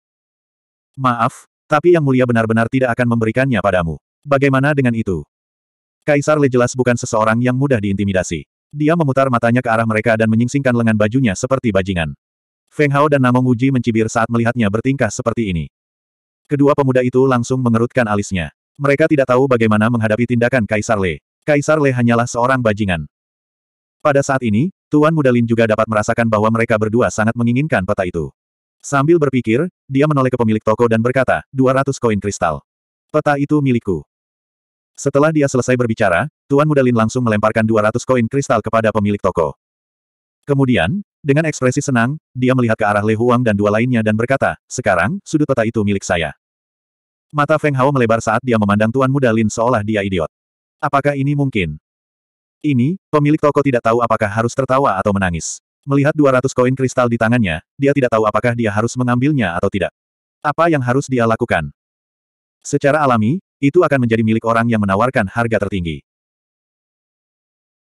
Maaf, tapi Yang Mulia benar-benar tidak akan memberikannya padamu. Bagaimana dengan itu? Kaisar Le jelas bukan seseorang yang mudah diintimidasi. Dia memutar matanya ke arah mereka dan menyingsingkan lengan bajunya seperti bajingan. Feng Hao dan Namong Uji mencibir saat melihatnya bertingkah seperti ini. Kedua pemuda itu langsung mengerutkan alisnya. Mereka tidak tahu bagaimana menghadapi tindakan Kaisar Le. Kaisar Le hanyalah seorang bajingan. Pada saat ini, Tuan Muda Lin juga dapat merasakan bahwa mereka berdua sangat menginginkan peta itu. Sambil berpikir, dia menoleh ke pemilik toko dan berkata, 200 koin kristal. Peta itu milikku. Setelah dia selesai berbicara, Tuan Muda Lin langsung melemparkan 200 koin kristal kepada pemilik toko. Kemudian, dengan ekspresi senang, dia melihat ke arah Le Huang dan dua lainnya dan berkata, sekarang, sudut peta itu milik saya. Mata Feng Hao melebar saat dia memandang Tuan Muda Lin seolah dia idiot. Apakah ini mungkin? Ini, pemilik toko tidak tahu apakah harus tertawa atau menangis. Melihat 200 koin kristal di tangannya, dia tidak tahu apakah dia harus mengambilnya atau tidak. Apa yang harus dia lakukan? Secara alami, itu akan menjadi milik orang yang menawarkan harga tertinggi.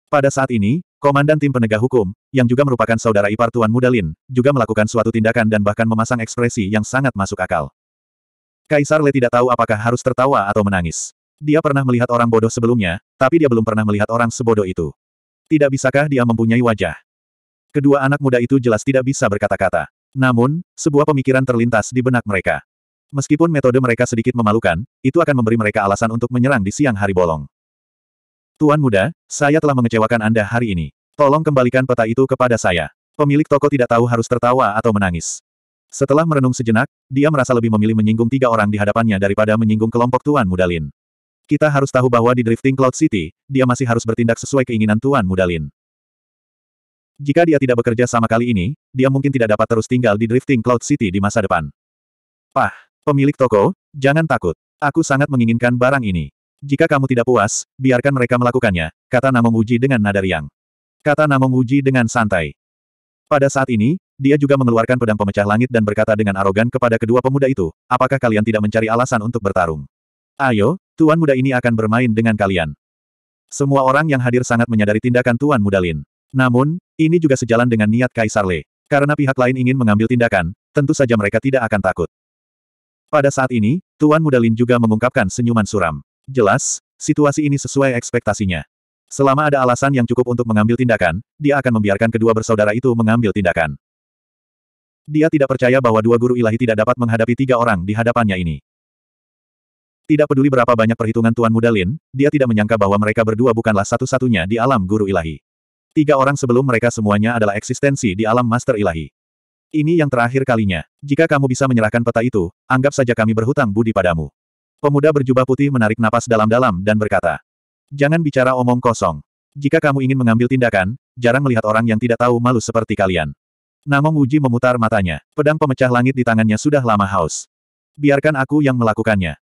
Pada saat ini, Komandan Tim Penegak Hukum, yang juga merupakan saudara ipar Tuan Mudalin, juga melakukan suatu tindakan dan bahkan memasang ekspresi yang sangat masuk akal. Kaisar Le tidak tahu apakah harus tertawa atau menangis. Dia pernah melihat orang bodoh sebelumnya, tapi dia belum pernah melihat orang sebodoh itu. Tidak bisakah dia mempunyai wajah? Kedua anak muda itu jelas tidak bisa berkata-kata. Namun, sebuah pemikiran terlintas di benak mereka. Meskipun metode mereka sedikit memalukan, itu akan memberi mereka alasan untuk menyerang di siang hari bolong. Tuan muda, saya telah mengecewakan Anda hari ini. Tolong kembalikan peta itu kepada saya. Pemilik toko tidak tahu harus tertawa atau menangis. Setelah merenung sejenak, dia merasa lebih memilih menyinggung tiga orang di hadapannya daripada menyinggung kelompok Tuan Muda Lin. Kita harus tahu bahwa di Drifting Cloud City, dia masih harus bertindak sesuai keinginan Tuan Muda Lin. Jika dia tidak bekerja sama kali ini, dia mungkin tidak dapat terus tinggal di Drifting Cloud City di masa depan. Pah, pemilik toko, jangan takut. Aku sangat menginginkan barang ini. Jika kamu tidak puas, biarkan mereka melakukannya, kata Namong Uji dengan nada riang. Kata Namong Uji dengan santai. Pada saat ini, dia juga mengeluarkan pedang pemecah langit dan berkata dengan arogan kepada kedua pemuda itu, apakah kalian tidak mencari alasan untuk bertarung? Ayo, Tuan Muda ini akan bermain dengan kalian. Semua orang yang hadir sangat menyadari tindakan Tuan Muda Lin. Namun, ini juga sejalan dengan niat Kaisar Le. Karena pihak lain ingin mengambil tindakan, tentu saja mereka tidak akan takut. Pada saat ini, Tuan Muda Lin juga mengungkapkan senyuman suram. Jelas, situasi ini sesuai ekspektasinya. Selama ada alasan yang cukup untuk mengambil tindakan, dia akan membiarkan kedua bersaudara itu mengambil tindakan. Dia tidak percaya bahwa dua guru ilahi tidak dapat menghadapi tiga orang di hadapannya ini. Tidak peduli berapa banyak perhitungan Tuan Muda Lin, dia tidak menyangka bahwa mereka berdua bukanlah satu-satunya di alam guru ilahi. Tiga orang sebelum mereka semuanya adalah eksistensi di alam master ilahi. Ini yang terakhir kalinya. Jika kamu bisa menyerahkan peta itu, anggap saja kami berhutang budi padamu. Pemuda berjubah putih menarik napas dalam-dalam dan berkata, Jangan bicara omong kosong. Jika kamu ingin mengambil tindakan, jarang melihat orang yang tidak tahu malu seperti kalian. Namong Uji memutar matanya. Pedang pemecah langit di tangannya sudah lama haus. Biarkan aku yang melakukannya.